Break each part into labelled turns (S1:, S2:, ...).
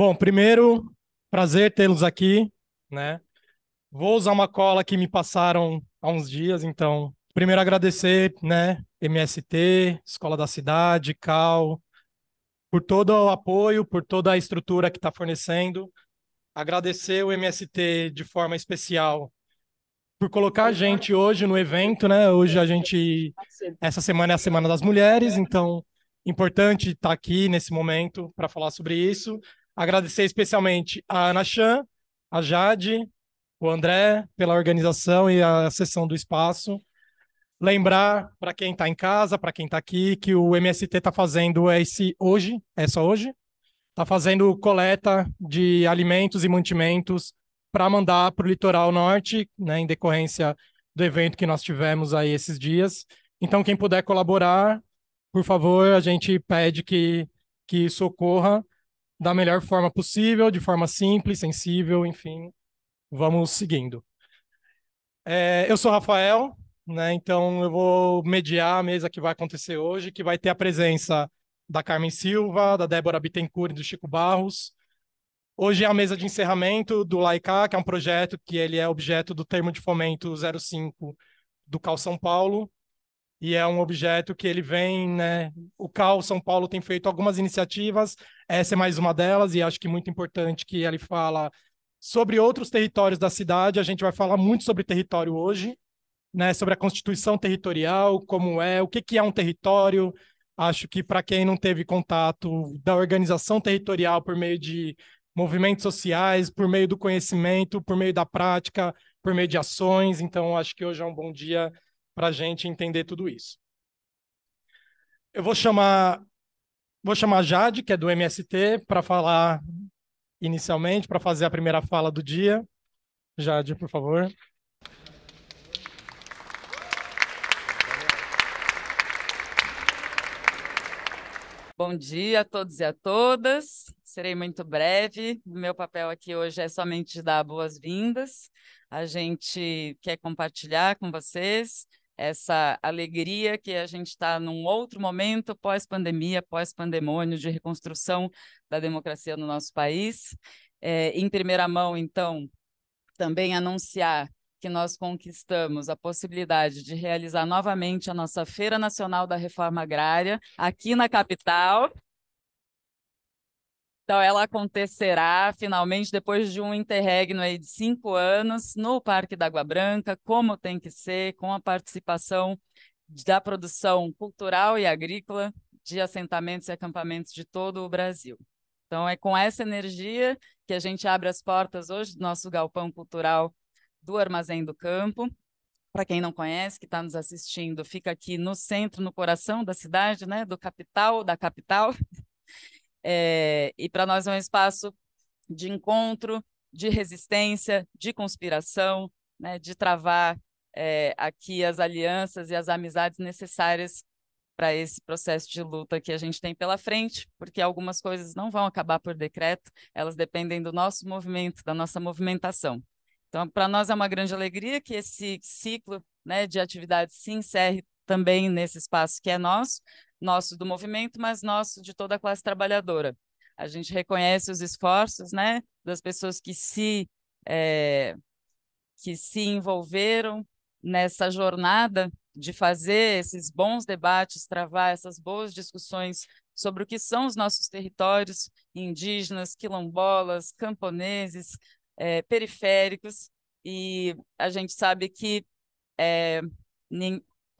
S1: Bom, primeiro, prazer tê-los aqui, né? Vou usar uma cola que me passaram há uns dias, então, primeiro agradecer, né, MST, Escola da Cidade, Cal, por todo o apoio, por toda a estrutura que está fornecendo. Agradecer o MST de forma especial por colocar a gente hoje no evento, né? Hoje a gente, essa semana é a Semana das Mulheres, então importante estar tá aqui nesse momento para falar sobre isso. Agradecer especialmente a Ana Chan, a Jade, o André pela organização e a sessão do espaço. Lembrar para quem está em casa, para quem está aqui, que o MST está fazendo esse hoje, é só hoje, está fazendo coleta de alimentos e mantimentos para mandar para o litoral norte, né, em decorrência do evento que nós tivemos aí esses dias. Então, quem puder colaborar, por favor, a gente pede que, que socorra da melhor forma possível, de forma simples, sensível, enfim, vamos seguindo. É, eu sou Rafael, né, então eu vou mediar a mesa que vai acontecer hoje, que vai ter a presença da Carmen Silva, da Débora Bittencourt e do Chico Barros. Hoje é a mesa de encerramento do Laicá, que é um projeto que ele é objeto do termo de fomento 05 do Cal São Paulo, e é um objeto que ele vem, né? O Cal São Paulo tem feito algumas iniciativas, essa é mais uma delas, e acho que muito importante que ele fala sobre outros territórios da cidade. A gente vai falar muito sobre território hoje, né? Sobre a constituição territorial, como é, o que, que é um território. Acho que para quem não teve contato da organização territorial por meio de movimentos sociais, por meio do conhecimento, por meio da prática, por meio de ações, então acho que hoje é um bom dia para a gente entender tudo isso. Eu vou chamar, vou chamar Jade, que é do MST, para falar inicialmente, para fazer a primeira fala do dia. Jade, por favor.
S2: Bom dia a todos e a todas. Serei muito breve. Meu papel aqui hoje é somente dar boas-vindas. A gente quer compartilhar com vocês essa alegria que a gente está num outro momento pós-pandemia, pós-pandemônio, de reconstrução da democracia no nosso país. É, em primeira mão, então, também anunciar que nós conquistamos a possibilidade de realizar novamente a nossa Feira Nacional da Reforma Agrária aqui na capital. Então, ela acontecerá finalmente depois de um interregno aí de cinco anos no Parque da Água Branca, como tem que ser, com a participação da produção cultural e agrícola de assentamentos e acampamentos de todo o Brasil. Então, é com essa energia que a gente abre as portas hoje do nosso galpão cultural do Armazém do Campo. Para quem não conhece, que está nos assistindo, fica aqui no centro, no coração da cidade, né, do capital, da capital. É, e para nós é um espaço de encontro, de resistência, de conspiração, né, de travar é, aqui as alianças e as amizades necessárias para esse processo de luta que a gente tem pela frente, porque algumas coisas não vão acabar por decreto, elas dependem do nosso movimento, da nossa movimentação. Então, para nós é uma grande alegria que esse ciclo né, de atividades se encerre também nesse espaço que é nosso, nosso do movimento, mas nosso de toda a classe trabalhadora. A gente reconhece os esforços né, das pessoas que se, é, que se envolveram nessa jornada de fazer esses bons debates, travar essas boas discussões sobre o que são os nossos territórios indígenas, quilombolas, camponeses, é, periféricos, e a gente sabe que é,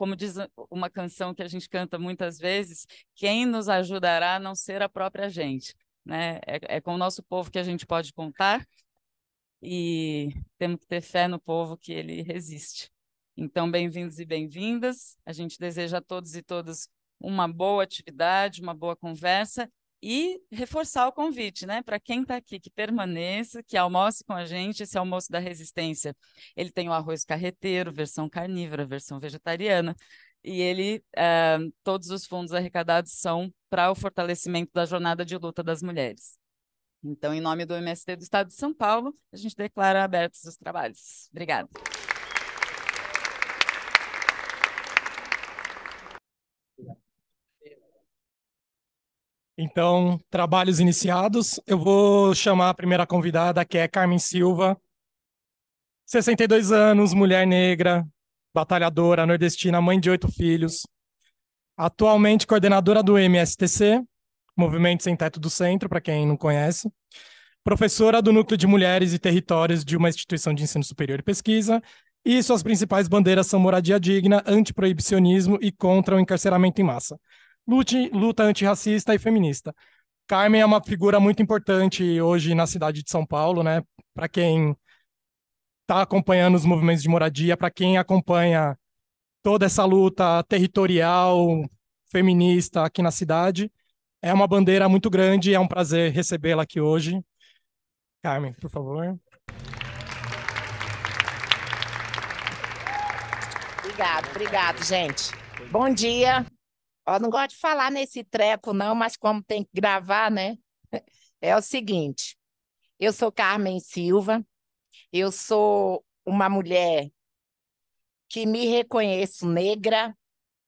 S2: como diz uma canção que a gente canta muitas vezes, quem nos ajudará a não ser a própria gente. Né? É, é, com o nosso povo que a gente pode contar e temos que ter fé no povo que ele resiste. Então, bem-vindos e bem-vindas. A gente deseja a todos e todas uma boa atividade, uma boa conversa e reforçar o convite, né? Para quem está aqui, que permaneça, que almoce com a gente. Esse almoço da resistência, ele tem o arroz carreteiro, versão carnívora, versão vegetariana. E ele, eh, todos os fundos arrecadados são para o fortalecimento da jornada de luta das mulheres. Então, em nome do MST do Estado de São Paulo, a gente declara abertos os trabalhos. Obrigada.
S1: Então, trabalhos iniciados. Eu vou chamar a primeira convidada, que é Carmen Silva. 62 anos, mulher negra, batalhadora, nordestina, mãe de oito filhos. Atualmente coordenadora do MSTC, Movimento Sem Teto do Centro, para quem não conhece. Professora do Núcleo de Mulheres e Territórios de uma instituição de ensino superior e pesquisa. E suas principais bandeiras são moradia digna, antiproibicionismo e contra o encarceramento em massa lute, luta antirracista e feminista. Carmen é uma figura muito importante hoje na cidade de São Paulo, né? Para quem está acompanhando os movimentos de moradia, para quem acompanha toda essa luta territorial, feminista aqui na cidade. É uma bandeira muito grande, e é um prazer recebê-la aqui hoje. Carmen, por favor.
S3: Obrigado, obrigado, gente. Bom dia, Ó, não gosto de falar nesse treco, não, mas como tem que gravar, né? É o seguinte: eu sou Carmen Silva, eu sou uma mulher que me reconheço negra,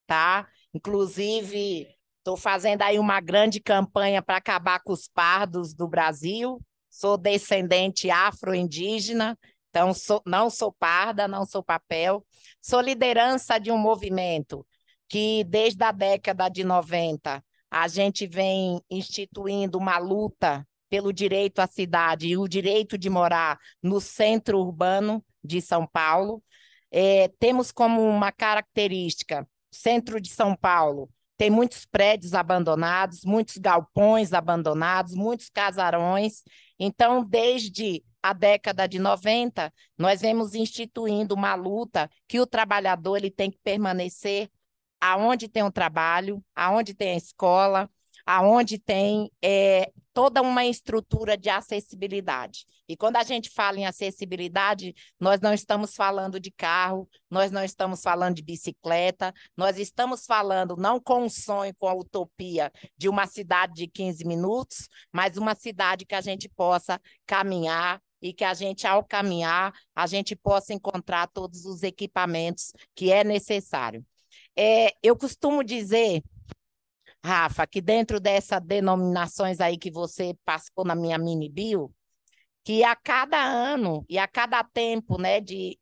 S3: tá? Inclusive, estou fazendo aí uma grande campanha para acabar com os pardos do Brasil. Sou descendente afro-indígena, então sou, não sou parda, não sou papel. Sou liderança de um movimento que desde a década de 90 a gente vem instituindo uma luta pelo direito à cidade e o direito de morar no centro urbano de São Paulo. É, temos como uma característica, centro de São Paulo tem muitos prédios abandonados, muitos galpões abandonados, muitos casarões. Então, desde a década de 90, nós vemos instituindo uma luta que o trabalhador ele tem que permanecer aonde tem o um trabalho, aonde tem a escola, aonde tem é, toda uma estrutura de acessibilidade. E quando a gente fala em acessibilidade, nós não estamos falando de carro, nós não estamos falando de bicicleta, nós estamos falando não com o sonho, com a utopia de uma cidade de 15 minutos, mas uma cidade que a gente possa caminhar, e que a gente, ao caminhar, a gente possa encontrar todos os equipamentos que é necessário. É, eu costumo dizer, Rafa, que dentro dessas denominações aí que você passou na minha mini bio, que a cada ano e a cada tempo, né, de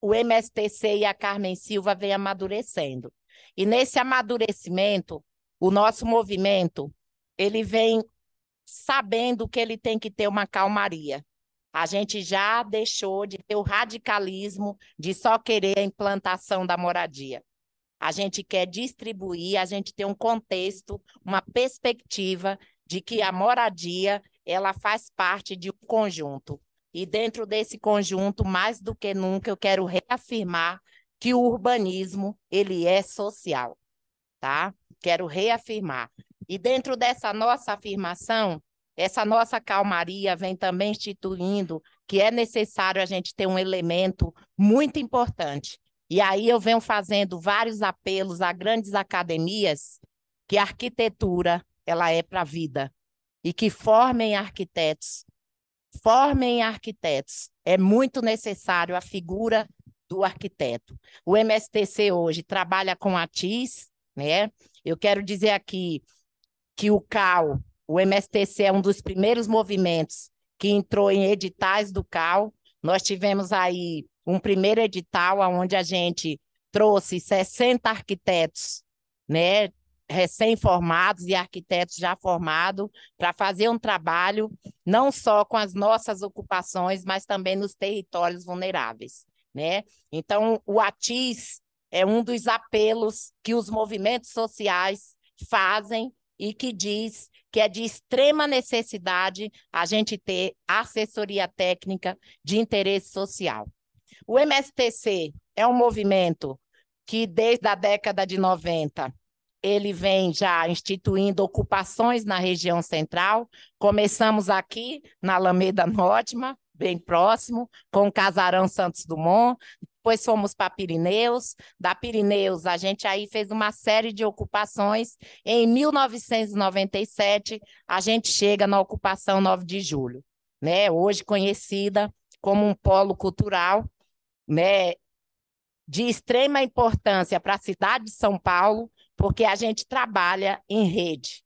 S3: o MSTC e a Carmen Silva vem amadurecendo. E nesse amadurecimento, o nosso movimento, ele vem sabendo que ele tem que ter uma calmaria. A gente já deixou de ter o radicalismo de só querer a implantação da moradia a gente quer distribuir, a gente tem um contexto, uma perspectiva de que a moradia ela faz parte de um conjunto. E dentro desse conjunto, mais do que nunca, eu quero reafirmar que o urbanismo ele é social, tá? Quero reafirmar. E dentro dessa nossa afirmação, essa nossa calmaria vem também instituindo que é necessário a gente ter um elemento muito importante, e aí eu venho fazendo vários apelos a grandes academias que a arquitetura ela é para a vida e que formem arquitetos. Formem arquitetos. É muito necessário a figura do arquiteto. O MSTC hoje trabalha com a TIS, né? Eu quero dizer aqui que o CAL, o MSTC é um dos primeiros movimentos que entrou em editais do CAL. Nós tivemos aí um primeiro edital onde a gente trouxe 60 arquitetos, né, recém-formados e arquitetos já formados, para fazer um trabalho não só com as nossas ocupações, mas também nos territórios vulneráveis. Né? Então, o ATIS é um dos apelos que os movimentos sociais fazem e que diz que é de extrema necessidade a gente ter assessoria técnica de interesse social. O MSTC é um movimento que desde a década de 90 ele vem já instituindo ocupações na região central. Começamos aqui na Alameda Nótima, bem próximo, com o Casarão Santos Dumont. Depois fomos para Pirineus. Da Pirineus, a gente aí fez uma série de ocupações. Em 1997, a gente chega na ocupação 9 de julho, né? hoje conhecida como um polo cultural né, de extrema importância para a cidade de São Paulo, porque a gente trabalha em rede.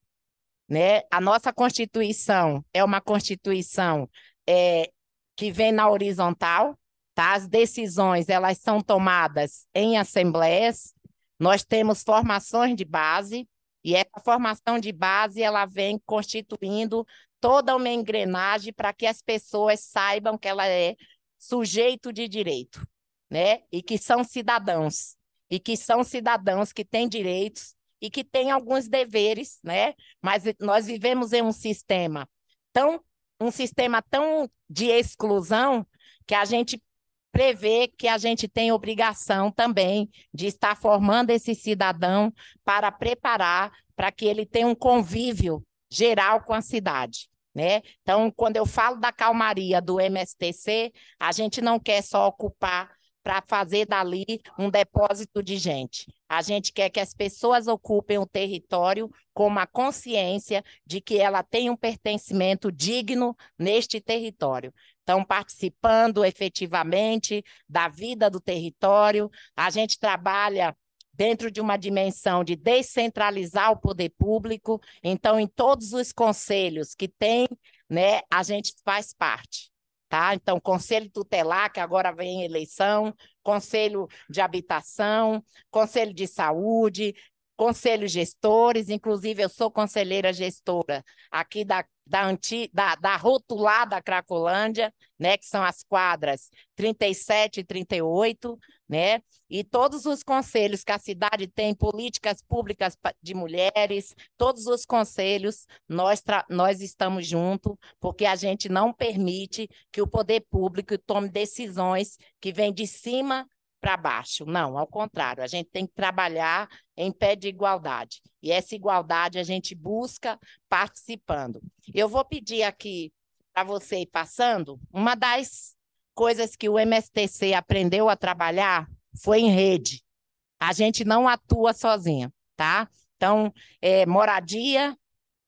S3: Né? A nossa Constituição é uma Constituição é, que vem na horizontal, tá? as decisões elas são tomadas em assembleias, nós temos formações de base, e essa formação de base ela vem constituindo toda uma engrenagem para que as pessoas saibam que ela é sujeito de direito né? E que são cidadãos, e que são cidadãos que têm direitos e que têm alguns deveres, né? Mas nós vivemos em um sistema tão um sistema tão de exclusão que a gente prevê que a gente tem obrigação também de estar formando esse cidadão para preparar para que ele tenha um convívio geral com a cidade. Né? Então, quando eu falo da calmaria do MSTC, a gente não quer só ocupar para fazer dali um depósito de gente. A gente quer que as pessoas ocupem o território com uma consciência de que ela tem um pertencimento digno neste território. Estão participando efetivamente da vida do território. A gente trabalha dentro de uma dimensão de descentralizar o poder público. Então, em todos os conselhos que tem, né, a gente faz parte. Tá? Então, conselho tutelar, que agora vem eleição, conselho de habitação, conselho de saúde, Conselho gestores, inclusive eu sou conselheira gestora aqui da, da, anti, da, da rotulada Cracolândia, né, que são as quadras 37 e 38, né? E todos os conselhos que a cidade tem, políticas públicas de mulheres, todos os conselhos, nós, nós estamos juntos, porque a gente não permite que o poder público tome decisões que vêm de cima para baixo. Não, ao contrário, a gente tem que trabalhar em pé de igualdade. E essa igualdade a gente busca participando. Eu vou pedir aqui para você ir passando uma das coisas que o MSTC aprendeu a trabalhar foi em rede. A gente não atua sozinha tá? Então, é, moradia,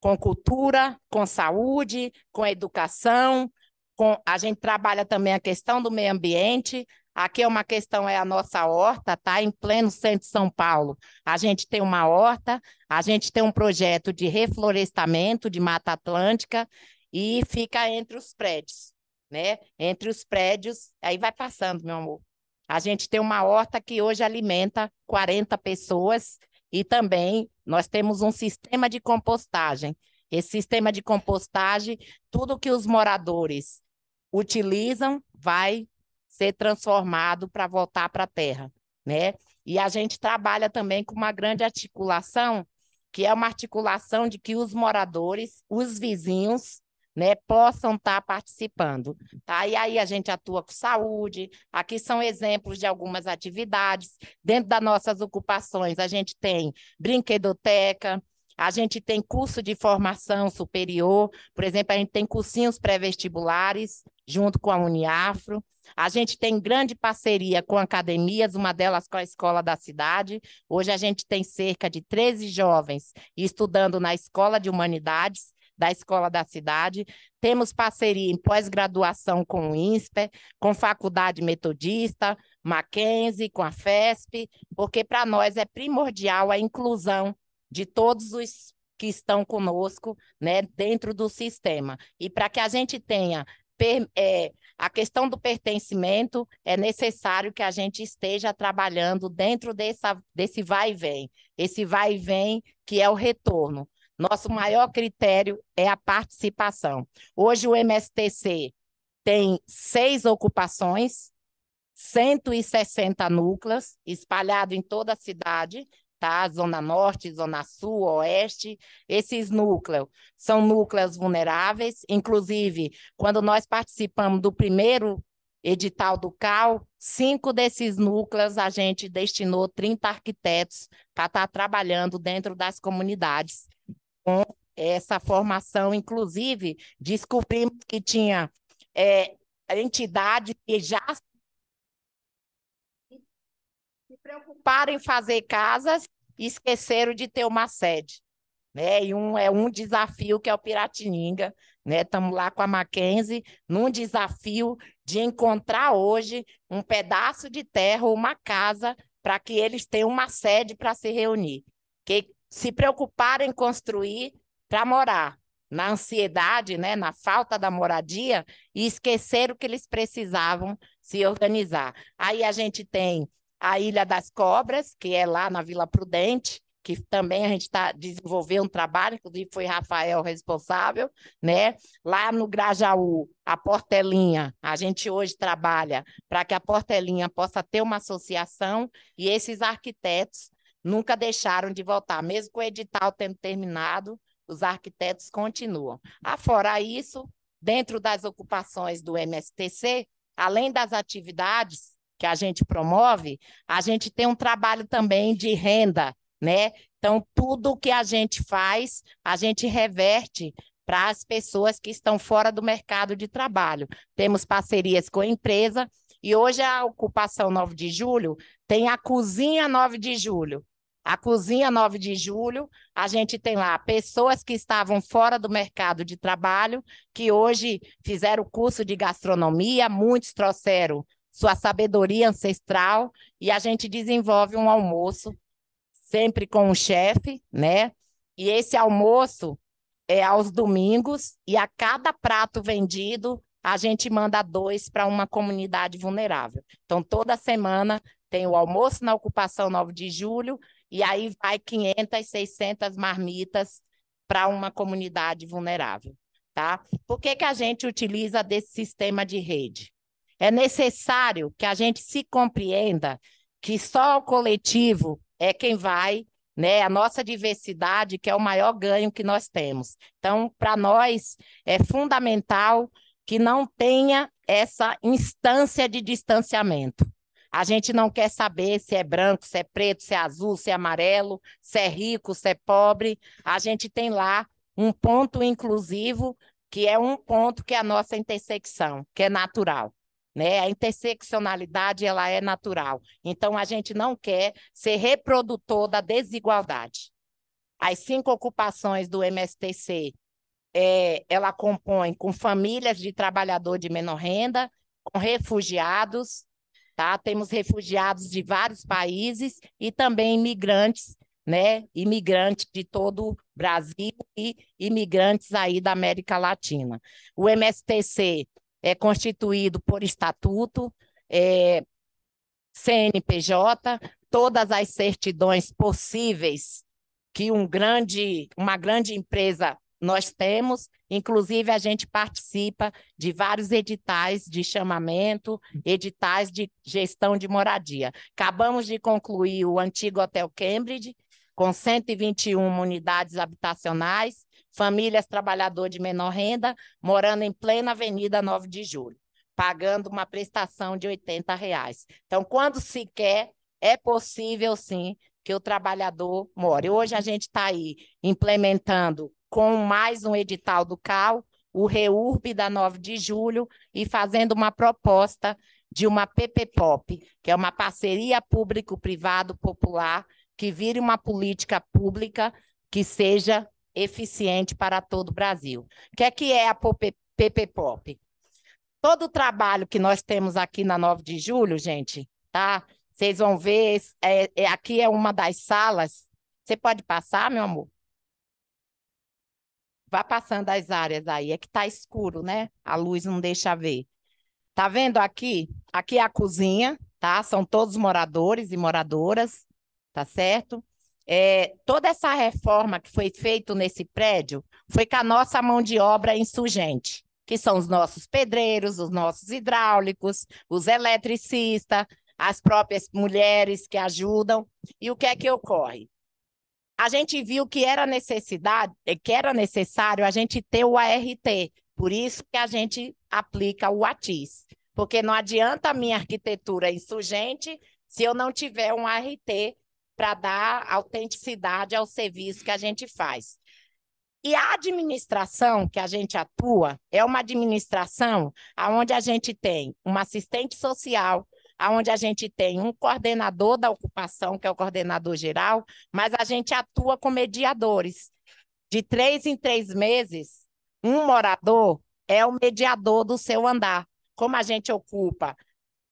S3: com cultura, com saúde, com educação, com... a gente trabalha também a questão do meio ambiente. Aqui é uma questão é a nossa horta, tá? Em pleno centro de São Paulo, a gente tem uma horta, a gente tem um projeto de reflorestamento de Mata Atlântica e fica entre os prédios né? Entre os prédios, aí vai passando, meu amor. A gente tem uma horta que hoje alimenta 40 pessoas e também nós temos um sistema de compostagem. Esse sistema de compostagem, tudo que os moradores utilizam vai ser transformado para voltar para a terra, né? E a gente trabalha também com uma grande articulação, que é uma articulação de que os moradores, os vizinhos né, possam estar tá participando. Tá? E aí a gente atua com saúde, aqui são exemplos de algumas atividades. Dentro das nossas ocupações, a gente tem brinquedoteca, a gente tem curso de formação superior, por exemplo, a gente tem cursinhos pré-vestibulares junto com a Uniafro. A gente tem grande parceria com academias, uma delas com a Escola da Cidade. Hoje a gente tem cerca de 13 jovens estudando na Escola de Humanidades da Escola da Cidade. Temos parceria em pós-graduação com o INSPER, com Faculdade Metodista, Mackenzie, com a FESP, porque para nós é primordial a inclusão de todos os que estão conosco né, dentro do sistema. E para que a gente tenha per, é, a questão do pertencimento, é necessário que a gente esteja trabalhando dentro dessa, desse vai e vem, esse vai e vem que é o retorno. Nosso maior critério é a participação. Hoje o MSTC tem seis ocupações, 160 núcleos, espalhados em toda a cidade, tá? Zona Norte, Zona Sul, Oeste. Esses núcleos são núcleos vulneráveis. Inclusive, quando nós participamos do primeiro edital do CAL, cinco desses núcleos a gente destinou 30 arquitetos para estar trabalhando dentro das comunidades com essa formação, inclusive, descobrimos que tinha é, entidade que já se preocuparam em fazer casas e esqueceram de ter uma sede. Né? E um, é um desafio que é o Piratininga. Estamos né? lá com a Mackenzie num desafio de encontrar hoje um pedaço de terra, uma casa, para que eles tenham uma sede para se reunir. Que se preocupar em construir para morar, na ansiedade, né, na falta da moradia, e esqueceram que eles precisavam se organizar. Aí a gente tem a Ilha das Cobras, que é lá na Vila Prudente, que também a gente está desenvolvendo um trabalho, inclusive foi Rafael responsável, né? Lá no Grajaú, a Portelinha, a gente hoje trabalha para que a Portelinha possa ter uma associação e esses arquitetos nunca deixaram de voltar, Mesmo com o edital tendo terminado, os arquitetos continuam. Afora isso, dentro das ocupações do MSTC, além das atividades que a gente promove, a gente tem um trabalho também de renda, né? Então, tudo o que a gente faz, a gente reverte para as pessoas que estão fora do mercado de trabalho. Temos parcerias com a empresa e hoje a ocupação 9 de julho tem a cozinha 9 de julho, a cozinha 9 de julho, a gente tem lá pessoas que estavam fora do mercado de trabalho, que hoje fizeram curso de gastronomia, muitos trouxeram sua sabedoria ancestral e a gente desenvolve um almoço sempre com o chefe, né? E esse almoço é aos domingos e a cada prato vendido a gente manda dois para uma comunidade vulnerável. Então toda semana tem o almoço na ocupação 9 de julho e aí vai 500, 600 marmitas para uma comunidade vulnerável, tá? Por que, que a gente utiliza desse sistema de rede? É necessário que a gente se compreenda que só o coletivo é quem vai, né? A nossa diversidade que é o maior ganho que nós temos. Então, para nós é fundamental que não tenha essa instância de distanciamento. A gente não quer saber se é branco, se é preto, se é azul, se é amarelo, se é rico, se é pobre. A gente tem lá um ponto inclusivo, que é um ponto que é a nossa intersecção, que é natural. Né? A interseccionalidade ela é natural. Então a gente não quer ser reprodutor da desigualdade. As cinco ocupações do MSTC, é, ela compõe com famílias de trabalhador de menor renda, com refugiados, tá? Temos refugiados de vários países e também imigrantes, né? Imigrantes de todo o Brasil e imigrantes aí da América Latina. O MSTC é constituído por estatuto, é, CNPJ, todas as certidões possíveis que um grande, uma grande empresa nós temos, inclusive, a gente participa de vários editais de chamamento, editais de gestão de moradia. Acabamos de concluir o antigo Hotel Cambridge, com 121 unidades habitacionais, famílias trabalhadoras de menor renda, morando em plena Avenida 9 de Julho, pagando uma prestação de R$ 80. Reais. Então, quando se quer, é possível sim que o trabalhador more. Hoje a gente está aí implementando com mais um edital do CAL, o REURB da 9 de julho, e fazendo uma proposta de uma PPPOP, que é uma parceria público-privado popular, que vire uma política pública que seja eficiente para todo o Brasil. O que é, que é a PPPOP? Todo o trabalho que nós temos aqui na 9 de julho, gente, tá? Vocês vão ver, é, é, aqui é uma das salas. Você pode passar, meu amor? Vá passando as áreas aí, é que tá escuro, né? A luz não deixa ver. Tá vendo aqui? Aqui é a cozinha, tá? São todos moradores e moradoras, tá certo? É, toda essa reforma que foi feita nesse prédio foi com a nossa mão de obra insurgente, que são os nossos pedreiros, os nossos hidráulicos, os eletricistas, as próprias mulheres que ajudam. E o que é que ocorre? a gente viu que era necessidade, que era necessário a gente ter o ART, por isso que a gente aplica o ATIS, porque não adianta a minha arquitetura insurgente se eu não tiver um ART para dar autenticidade ao serviço que a gente faz. E a administração que a gente atua é uma administração onde a gente tem uma assistente social, onde a gente tem um coordenador da ocupação, que é o coordenador geral, mas a gente atua com mediadores. De três em três meses, um morador é o mediador do seu andar. Como a gente ocupa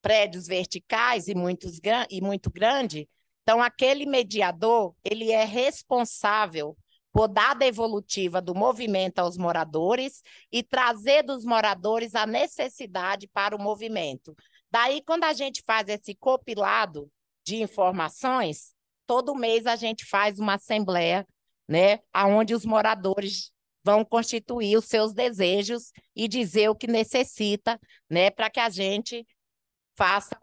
S3: prédios verticais e, muitos, e muito grande, então aquele mediador ele é responsável por dar evolutiva do movimento aos moradores e trazer dos moradores a necessidade para o movimento. Daí, quando a gente faz esse copilado de informações, todo mês a gente faz uma assembleia, né, aonde os moradores vão constituir os seus desejos e dizer o que necessita, né, para que a gente faça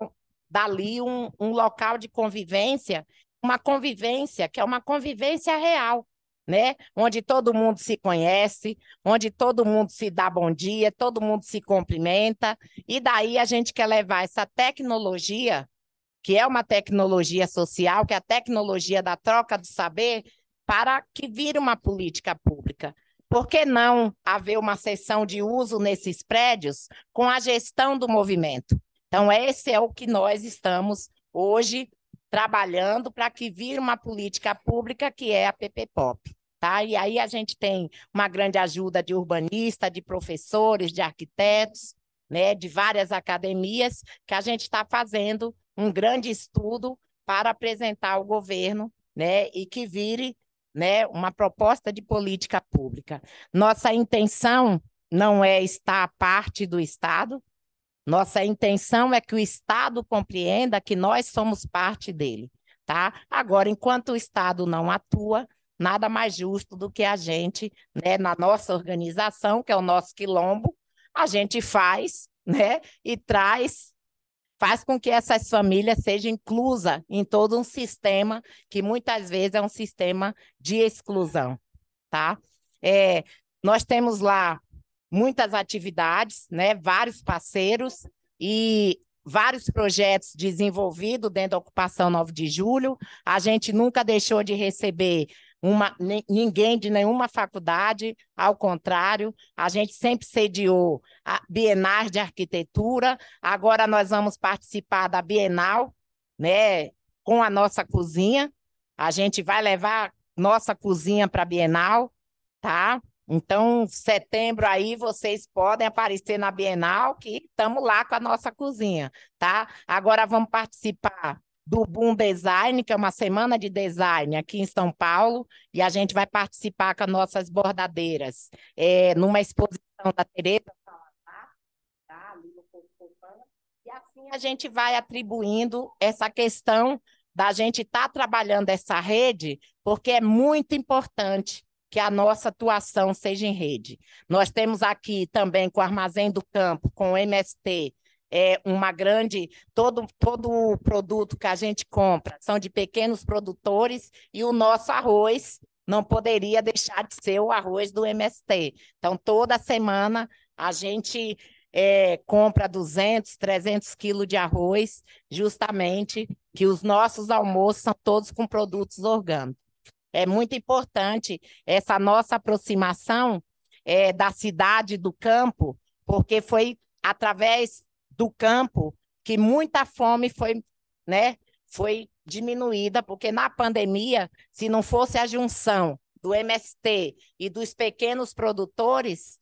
S3: dali um, um local de convivência, uma convivência que é uma convivência real, né? Onde todo mundo se conhece, onde todo mundo se dá bom dia, todo mundo se cumprimenta. E daí a gente quer levar essa tecnologia, que é uma tecnologia social, que é a tecnologia da troca do saber, para que vire uma política pública. Por que não haver uma sessão de uso nesses prédios com a gestão do movimento? Então, esse é o que nós estamos hoje trabalhando para que vire uma política pública que é a PP Pop. Tá? E aí a gente tem uma grande ajuda de urbanistas, de professores, de arquitetos, né, de várias academias, que a gente está fazendo um grande estudo para apresentar ao governo né, e que vire né, uma proposta de política pública. Nossa intenção não é estar à parte do Estado, nossa intenção é que o Estado compreenda que nós somos parte dele. Tá? Agora, enquanto o Estado não atua, nada mais justo do que a gente, né, na nossa organização, que é o nosso quilombo, a gente faz, né, e traz faz com que essas famílias sejam inclusas em todo um sistema que muitas vezes é um sistema de exclusão, tá? É, nós temos lá muitas atividades, né, vários parceiros e vários projetos desenvolvidos dentro da ocupação 9 de julho. A gente nunca deixou de receber uma, ninguém de nenhuma faculdade, ao contrário, a gente sempre sediou a Bienais de Arquitetura, agora nós vamos participar da Bienal, né, com a nossa cozinha, a gente vai levar nossa cozinha para a Bienal, tá? Então, setembro aí vocês podem aparecer na Bienal, que estamos lá com a nossa cozinha, tá? Agora vamos participar do Boom Design, que é uma semana de design aqui em São Paulo, e a gente vai participar com as nossas bordadeiras é, numa exposição da Tereza Salazar, tá, e assim a gente vai atribuindo essa questão da gente estar tá trabalhando essa rede, porque é muito importante que a nossa atuação seja em rede. Nós temos aqui também com o Armazém do Campo, com o MST, é, uma grande. Todo, todo o produto que a gente compra são de pequenos produtores e o nosso arroz não poderia deixar de ser o arroz do MST. Então, toda semana a gente é, compra 200, 300 quilos de arroz, justamente que os nossos almoços são todos com produtos orgânicos. É muito importante essa nossa aproximação é, da cidade, do campo, porque foi através do campo que muita fome foi, né, foi diminuída, porque na pandemia, se não fosse a junção do MST e dos pequenos produtores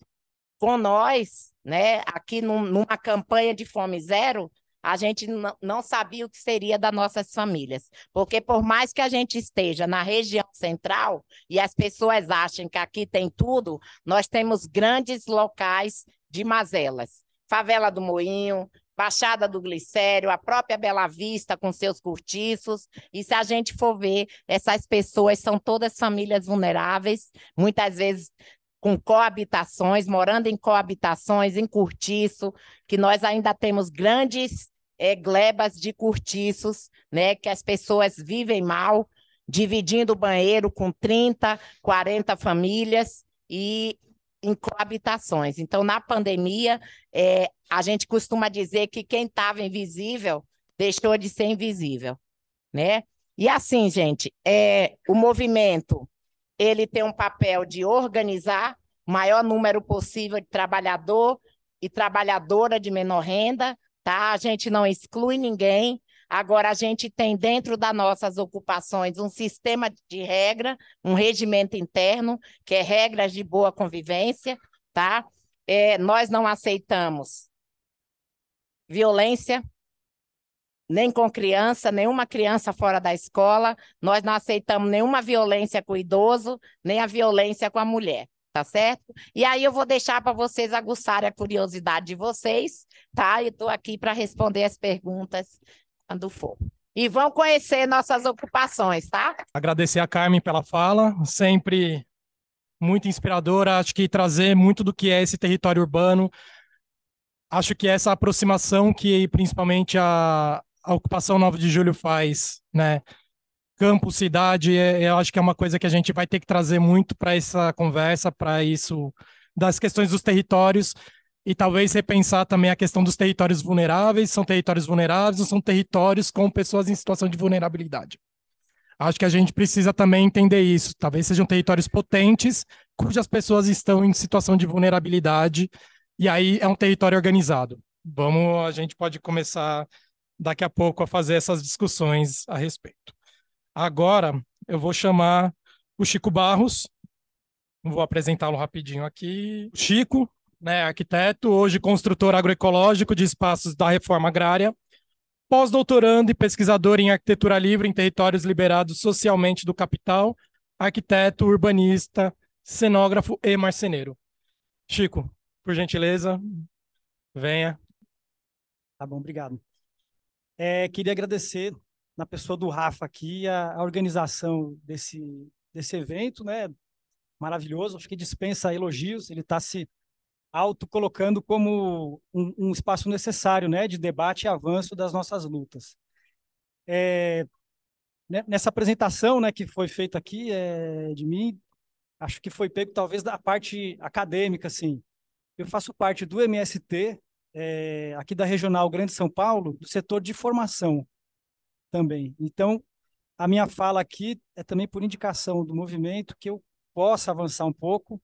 S3: com nós, né, aqui num, numa campanha de fome zero, a gente não sabia o que seria das nossas famílias. Porque por mais que a gente esteja na região central e as pessoas achem que aqui tem tudo, nós temos grandes locais de mazelas. Favela do Moinho, Baixada do Glicério, a própria Bela Vista com seus cortiços. E se a gente for ver, essas pessoas são todas famílias vulneráveis, muitas vezes com coabitações, morando em coabitações, em cortiço, que nós ainda temos grandes é, glebas de cortiços, né, que as pessoas vivem mal, dividindo o banheiro com 30, 40 famílias. E em coabitações. Então, na pandemia, é, a gente costuma dizer que quem estava invisível deixou de ser invisível, né? E assim, gente, é, o movimento ele tem um papel de organizar o maior número possível de trabalhador e trabalhadora de menor renda, tá? A gente não exclui ninguém, Agora, a gente tem dentro das nossas ocupações um sistema de regra, um regimento interno, que é regras de boa convivência, tá? É, nós não aceitamos violência, nem com criança, nenhuma criança fora da escola, nós não aceitamos nenhuma violência com o idoso, nem a violência com a mulher, tá certo? E aí eu vou deixar para vocês aguçarem a curiosidade de vocês, tá? E estou aqui para responder as perguntas quando for. E vão conhecer nossas ocupações, tá?
S1: Agradecer a Carmen pela fala, sempre muito inspiradora, acho que trazer muito do que é esse território urbano. Acho que essa aproximação que principalmente a, a ocupação 9 de julho faz, né? Campo, cidade, é, eu acho que é uma coisa que a gente vai ter que trazer muito para essa conversa, para isso das questões dos territórios, e talvez repensar também a questão dos territórios vulneráveis, são territórios vulneráveis ou são territórios com pessoas em situação de vulnerabilidade. Acho que a gente precisa também entender isso. Talvez sejam territórios potentes cujas pessoas estão em situação de vulnerabilidade e aí é um território organizado. Vamos, a gente pode começar daqui a pouco a fazer essas discussões a respeito. Agora eu vou chamar o Chico Barros. Vou apresentá-lo rapidinho aqui. O Chico né, arquiteto, hoje construtor agroecológico de espaços da reforma agrária, pós-doutorando e pesquisador em arquitetura livre em territórios liberados socialmente do capital, arquiteto, urbanista, cenógrafo e marceneiro. Chico, por gentileza, venha.
S4: Tá bom, obrigado.
S1: É, queria agradecer na
S4: pessoa do Rafa aqui a, a organização desse, desse evento, né? Maravilhoso, acho que dispensa elogios, ele está se autocolocando como um, um, espaço necessário né, de debate e avanço das nossas lutas. É, né, nessa apresentação né, que foi feita aqui é, de mim, acho que foi pego talvez da parte acadêmica. Assim. Eu faço parte do MST, é, aqui da Regional Grande São Paulo, do setor de formação também. Então, a minha fala aqui é também por indicação do movimento que eu possa avançar um pouco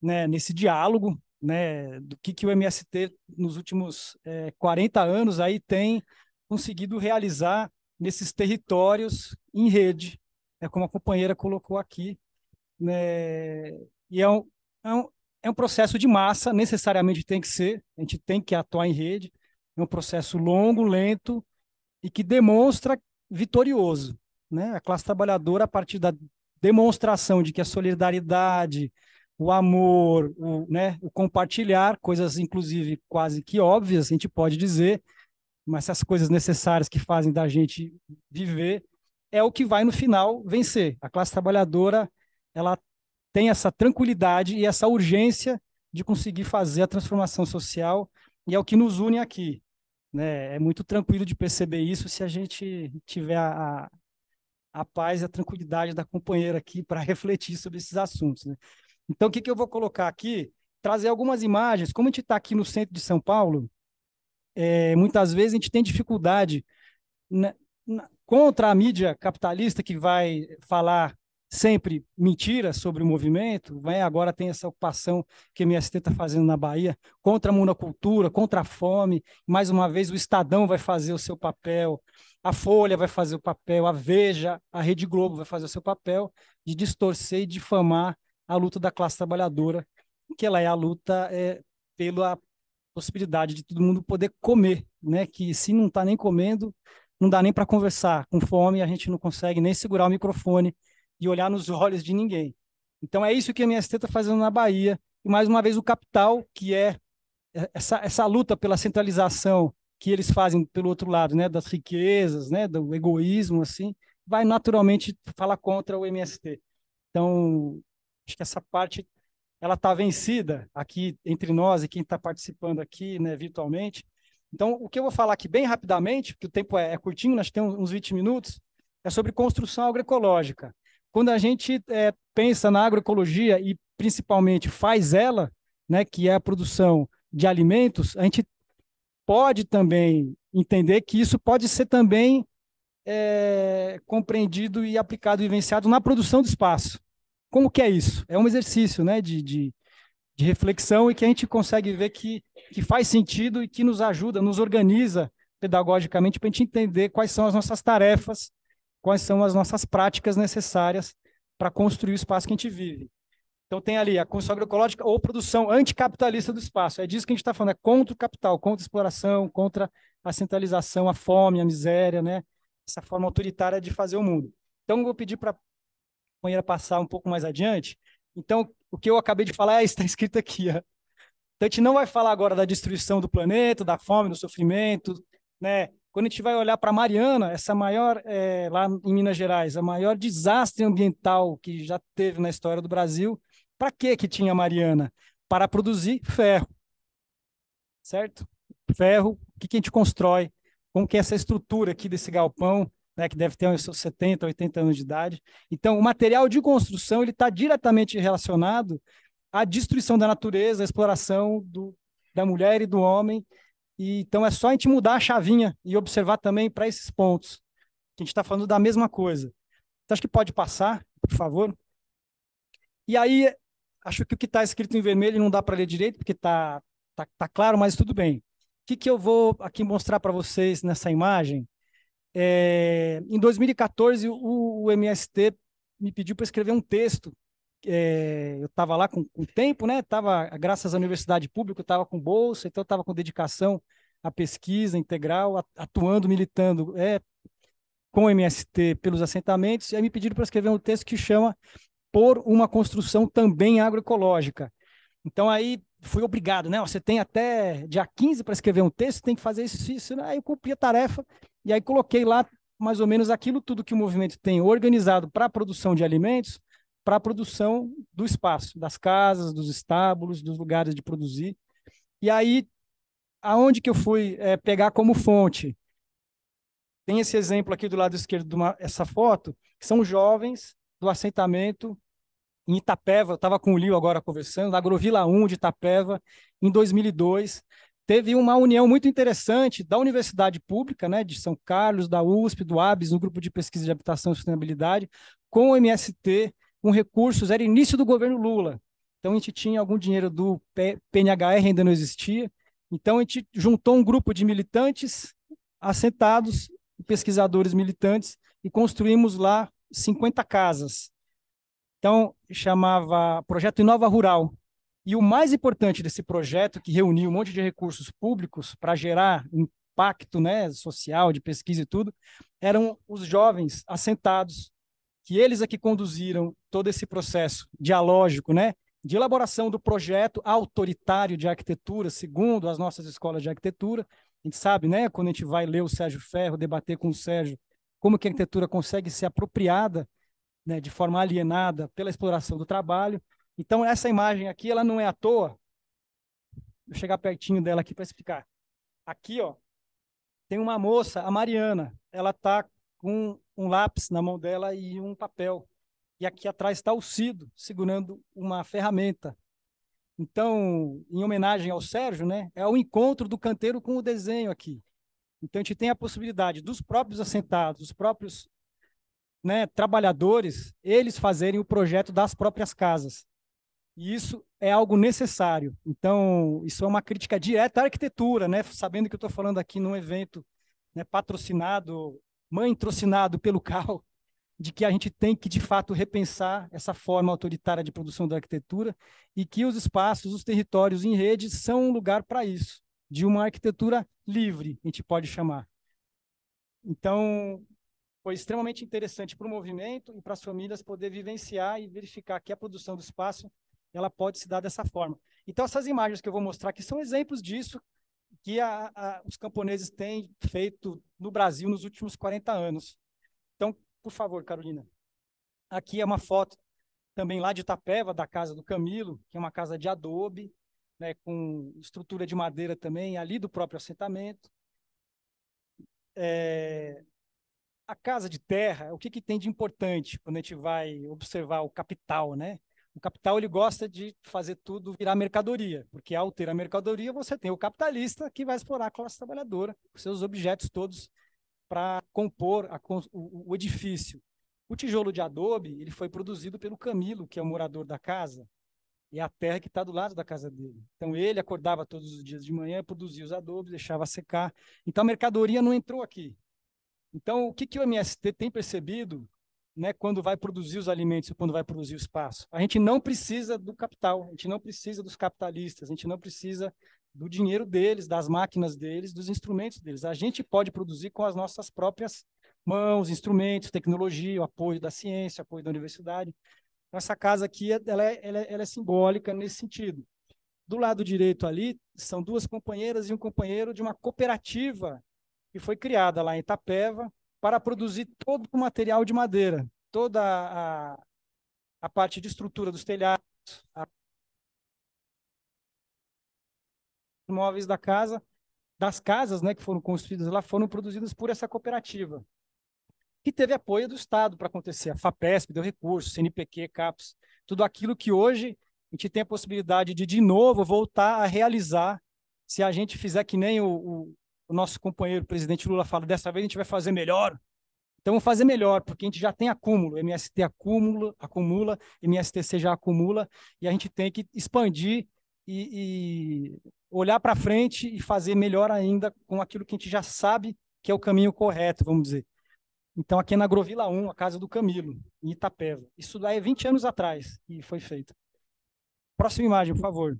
S4: né, nesse diálogo né, do que, que o MST nos últimos é, eh, 40 anos aí tem conseguido realizar nesses territórios em rede, é como a companheira colocou aqui, né, e é um, é, um, é um processo de massa, necessariamente tem que ser, a gente tem que atuar em rede, é um processo longo, lento e que demonstra vitorioso, né, a classe trabalhadora a partir da demonstração de que a solidariedade, o amor, o, né, o compartilhar, coisas inclusive quase que óbvias, a gente pode dizer, mas essas coisas necessárias que fazem da gente viver é o que vai no final vencer. A classe trabalhadora, ela tem essa tranquilidade e essa urgência de conseguir fazer a transformação social e é o que nos une aqui. Né? É muito tranquilo de perceber isso se a gente tiver a, a, a paz e a tranquilidade da companheira aqui para refletir sobre esses assuntos. Né? Então, o que, que eu vou colocar aqui? Trazer algumas imagens. Como a gente está aqui no centro de São Paulo, é, muitas vezes a gente tem dificuldade na, na, contra a mídia capitalista que vai falar sempre mentira sobre o movimento, né? agora tem essa ocupação que a MST está fazendo na Bahia, contra a monocultura, contra a fome, mais uma vez o Estadão vai fazer o seu papel, a Folha vai fazer o papel, a Veja, a Rede Globo vai fazer o seu papel de distorcer e difamar a luta da classe trabalhadora, que ela é a luta é, pela possibilidade de todo mundo poder comer, né? Que se não está nem comendo, não dá nem para conversar. Com fome, a gente não consegue nem segurar o microfone e olhar nos olhos de ninguém. Então é isso que a MST está fazendo na Bahia. E mais uma vez o capital, que é, é essa, essa luta pela centralização que eles fazem pelo outro lado, né, das riquezas, né, do egoísmo assim, vai naturalmente falar contra o MST. Então, Acho que essa parte ela está vencida aqui entre nós e quem está participando aqui né, virtualmente. Então, o que eu vou falar aqui bem rapidamente, porque o tempo é, é curtinho, nós temos uns 20 minutos, é sobre construção agroecológica. Quando a gente é, pensa na agroecologia e principalmente faz ela, né, que é a produção de alimentos, a gente pode também entender que isso pode ser também é, compreendido e aplicado e vivenciado na produção de espaço como que é isso? É um exercício né, de, de, de reflexão e que a gente consegue ver que, que faz sentido e que nos ajuda, nos organiza pedagogicamente para a gente entender quais são as nossas tarefas, quais são as nossas práticas necessárias para construir o espaço que a gente vive. Então tem ali a construção agroecológica ou produção anticapitalista do espaço. É disso que a gente está falando, é contra o capital, contra a exploração, contra a centralização, a fome, a miséria, né? essa forma autoritária de fazer o mundo. Então eu vou pedir para companheira passar um pouco mais adiante. Então, o que eu acabei de falar é, está escrito aqui. Ó. Então, a gente não vai falar agora da destruição do planeta, da fome, do sofrimento. Né? Quando a gente vai olhar para Mariana, essa maior, é, lá em Minas Gerais, a maior desastre ambiental que já teve na história do Brasil, para que que tinha Mariana? Para produzir ferro, certo? Ferro, o que, que a gente constrói? Como que é essa estrutura aqui desse galpão? né, que deve ter uns 70, 80 anos de idade. Então, o material de construção ele está diretamente relacionado à destruição da natureza, à exploração do, da mulher e do homem. E, então, é só a gente mudar a chavinha e observar também para esses pontos, que a gente está falando da mesma coisa. Então, acho que pode passar, por favor. E aí, acho que o que está escrito em vermelho não dá para ler direito, porque está tá, tá claro, mas tudo bem. O que, que eu vou aqui mostrar para vocês nessa imagem? É, em 2014, o, o, MST me pediu para escrever um texto. É, eu estava lá com, com tempo, né? Tava, graças à universidade pública, estava com bolsa, então estava com dedicação à pesquisa integral, atuando, militando é, com o MST pelos assentamentos. E aí me pediram para escrever um texto que chama Por uma Construção Também Agroecológica. Então aí fui obrigado, né? Você tem até dia 15 para escrever um texto, tem que fazer isso, isso. Né? Aí eu cumpri a tarefa e aí coloquei lá mais ou menos aquilo tudo que o movimento tem organizado para a produção de alimentos, para a produção do espaço, das casas, dos estábulos, dos lugares de produzir. E aí, aonde que eu fui é, pegar como fonte? Tem esse exemplo aqui do lado esquerdo, de uma, essa foto, que são jovens do assentamento em Itapeva, eu estava com o Lio agora conversando, na Agrovila 1 de Itapeva, em 2002, teve uma união muito interessante da Universidade Pública, né, de São Carlos, da USP, do ABS, um grupo de pesquisa de habitação e sustentabilidade, com o MST, com recursos, era início do governo Lula. Então a gente tinha algum dinheiro do PNHR, ainda não existia. Então a gente juntou um grupo de militantes assentados, pesquisadores militantes, e construímos lá 50 casas. Então, chamava Projeto Inova Rural. E o mais importante desse projeto, que reuniu um monte de recursos públicos para gerar impacto né, social, de pesquisa e tudo, eram os jovens assentados, que eles é que conduziram todo esse processo dialógico, né, de elaboração do projeto autoritário de arquitetura, segundo as nossas escolas de arquitetura. A gente sabe, né, quando a gente vai ler o Sérgio Ferro, debater com o Sérgio, como que a arquitetura consegue ser apropriada né, de forma alienada pela exploração do trabalho. Então, essa imagem aqui, ela não é à toa. Vou chegar pertinho dela aqui para explicar. Aqui, ó, tem uma moça, a Mariana. Ela está com um lápis na mão dela e um papel. E aqui atrás está o Cido, segurando uma ferramenta. Então, em homenagem ao Sérgio, né, é o encontro do canteiro com o desenho aqui. Então, a gente tem a possibilidade dos próprios assentados, os próprios né, trabalhadores, eles fazerem o projeto das próprias casas. E isso é algo necessário. Então, isso é uma crítica direta à arquitetura, né? Sabendo que eu estou falando aqui num evento né, patrocinado, mãe-trocinado pelo CAL, de que a gente tem que, de fato, repensar essa forma autoritária de produção da arquitetura e que os espaços, os territórios em rede são um lugar para isso, de uma arquitetura livre, a gente pode chamar. Então, foi extremamente interessante para o movimento e para as famílias poder vivenciar e verificar que a produção do espaço ela pode se dar dessa forma. Então, essas imagens que eu vou mostrar aqui são exemplos disso que a, a, os camponeses têm feito no Brasil nos últimos 40 anos. Então, por favor, Carolina. Aqui é uma foto também lá de Itapeva, da casa do Camilo, que é uma casa de adobe, né, com estrutura de madeira também, ali do próprio assentamento. É, a casa de terra, o que, que tem de importante quando a gente vai observar o capital, né? O capital ele gosta de fazer tudo virar mercadoria, porque ao ter a mercadoria você tem o capitalista que vai explorar a classe trabalhadora, os seus objetos todos para compor a, o, o edifício. O tijolo de adobe ele foi produzido pelo Camilo, que é o morador da casa, e é a terra que está do lado da casa dele. Então ele acordava todos os dias de manhã, produzia os adobes, deixava secar. Então a mercadoria não entrou aqui, então, o que, que o MST tem percebido né, quando vai produzir os alimentos e quando vai produzir o espaço? A gente não precisa do capital, a gente não precisa dos capitalistas, a gente não precisa do dinheiro deles, das máquinas deles, dos instrumentos deles. A gente pode produzir com as nossas próprias mãos, instrumentos, tecnologia, o apoio da ciência, apoio da universidade. Nossa casa aqui ela é, ela é, ela é simbólica nesse sentido. Do lado direito ali são duas companheiras e um companheiro de uma cooperativa e foi criada lá em Itapeva para produzir todo o material de madeira, toda a, a parte de estrutura dos telhados, a, os móveis da casa, das casas né, que foram construídas lá, foram produzidas por essa cooperativa, que teve apoio do Estado para acontecer. A FAPESP deu recursos, CNPq, CAPES, tudo aquilo que hoje a gente tem a possibilidade de, de novo, voltar a realizar se a gente fizer que nem o, o o nosso companheiro o presidente Lula fala: dessa vez a gente vai fazer melhor. Então vamos fazer melhor, porque a gente já tem acúmulo, MST acúmulo, acumula, MSTC já acumula, e a gente tem que expandir e, e olhar para frente e fazer melhor ainda com aquilo que a gente já sabe que é o caminho correto, vamos dizer. Então, aqui é na Grovila 1, a casa do Camilo, em Itapeva. Isso daí é 20 anos atrás e foi feito. Próxima imagem, por favor.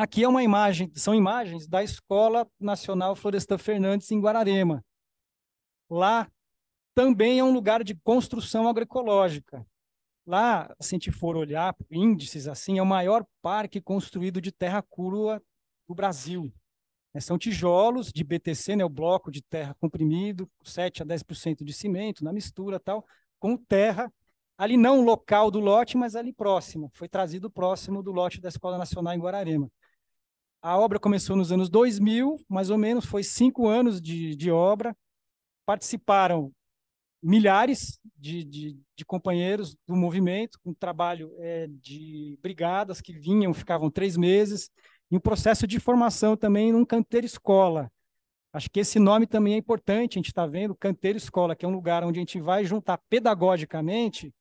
S4: Aqui é uma imagem, são imagens da Escola Nacional Florestan Fernandes em Guararema. Lá também é um lugar de construção agroecológica. Lá, se a gente for olhar índices assim, é o maior parque construído de terra crua do Brasil. É, são tijolos de BTC, né, o bloco de terra comprimido, 7 a 10% de cimento na mistura tal, com terra, ali não local do lote, mas ali próximo, foi trazido próximo do lote da Escola Nacional em Guararema. A obra começou nos anos 2000, mais ou menos, foi cinco anos de, de obra. Participaram milhares de, de, de, companheiros do movimento, com um trabalho é, de brigadas que vinham, ficavam três meses, e um processo de formação também num canteiro escola. Acho que esse nome também é importante, a gente está vendo, canteiro escola, que é um lugar onde a gente vai juntar pedagogicamente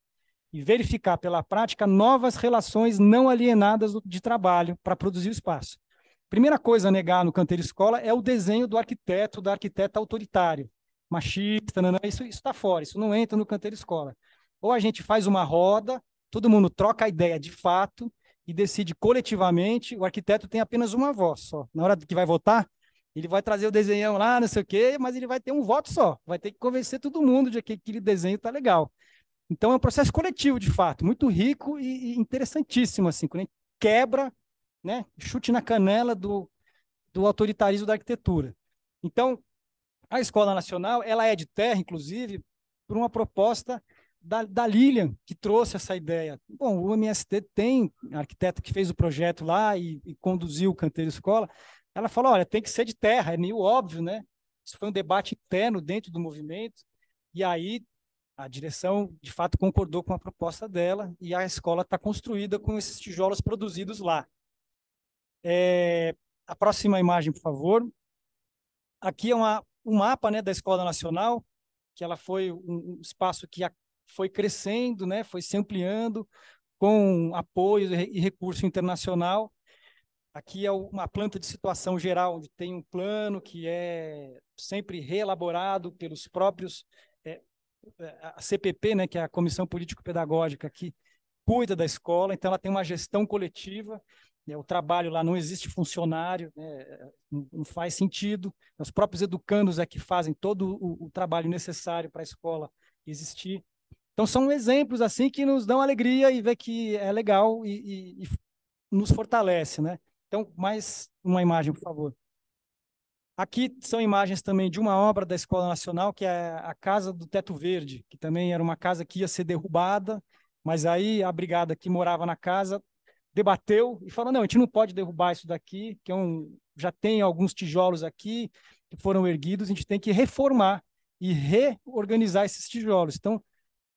S4: e verificar pela prática novas relações não alienadas de trabalho para produzir o espaço. Primeira coisa a negar no canteiro escola é o desenho do arquiteto, da arquiteta autoritário, machista, nanã, isso está fora, isso não entra no canteiro escola. Ou a gente faz uma roda, todo mundo troca a ideia de fato e decide coletivamente, o arquiteto tem apenas uma voz só. Na hora que vai votar, ele vai trazer o desenhão lá, não sei o quê, mas ele vai ter um voto só, vai ter que convencer todo mundo de que aquele desenho está legal. Então é um processo coletivo, de fato, muito rico e, interessantíssimo, assim, quando a gente quebra né? Chute na canela do, do autoritarismo da arquitetura. Então, a Escola Nacional, ela é de terra, inclusive, por uma proposta da, da Lilian, que trouxe essa ideia. Bom, o MST tem arquiteto que fez o projeto lá e, e conduziu o canteiro escola. Ela falou, olha, tem que ser de terra, é meio óbvio, né? Isso foi um debate interno dentro do movimento. E aí a direção, de fato, concordou com a proposta dela e a escola está construída com esses tijolos produzidos lá. É, a próxima imagem, por favor. Aqui é uma, um mapa né, da Escola Nacional, que ela foi um, espaço que foi crescendo, né, foi se ampliando com apoio e recurso internacional. Aqui é uma planta de situação geral, onde tem um plano que é sempre reelaborado pelos próprios. É, é a CPP, né, que é a Comissão Político-Pedagógica, que cuida da escola, então ela tem uma gestão coletiva. Né, o trabalho lá não existe funcionário, né? É, não faz sentido. Os próprios educandos é que fazem todo o, o trabalho necessário para a escola existir. Então, são exemplos assim que nos dão alegria e vê que é legal e, e, e nos fortalece. Né? Então, mais uma imagem, por favor. Aqui são imagens também de uma obra da Escola Nacional, que é a Casa do Teto Verde, que também era uma casa que ia ser derrubada, mas aí a brigada que morava na casa debateu e falou: não, a gente não pode derrubar isso daqui, que é um, já tem alguns tijolos aqui que foram erguidos, a gente tem que reformar e reorganizar esses tijolos. Então,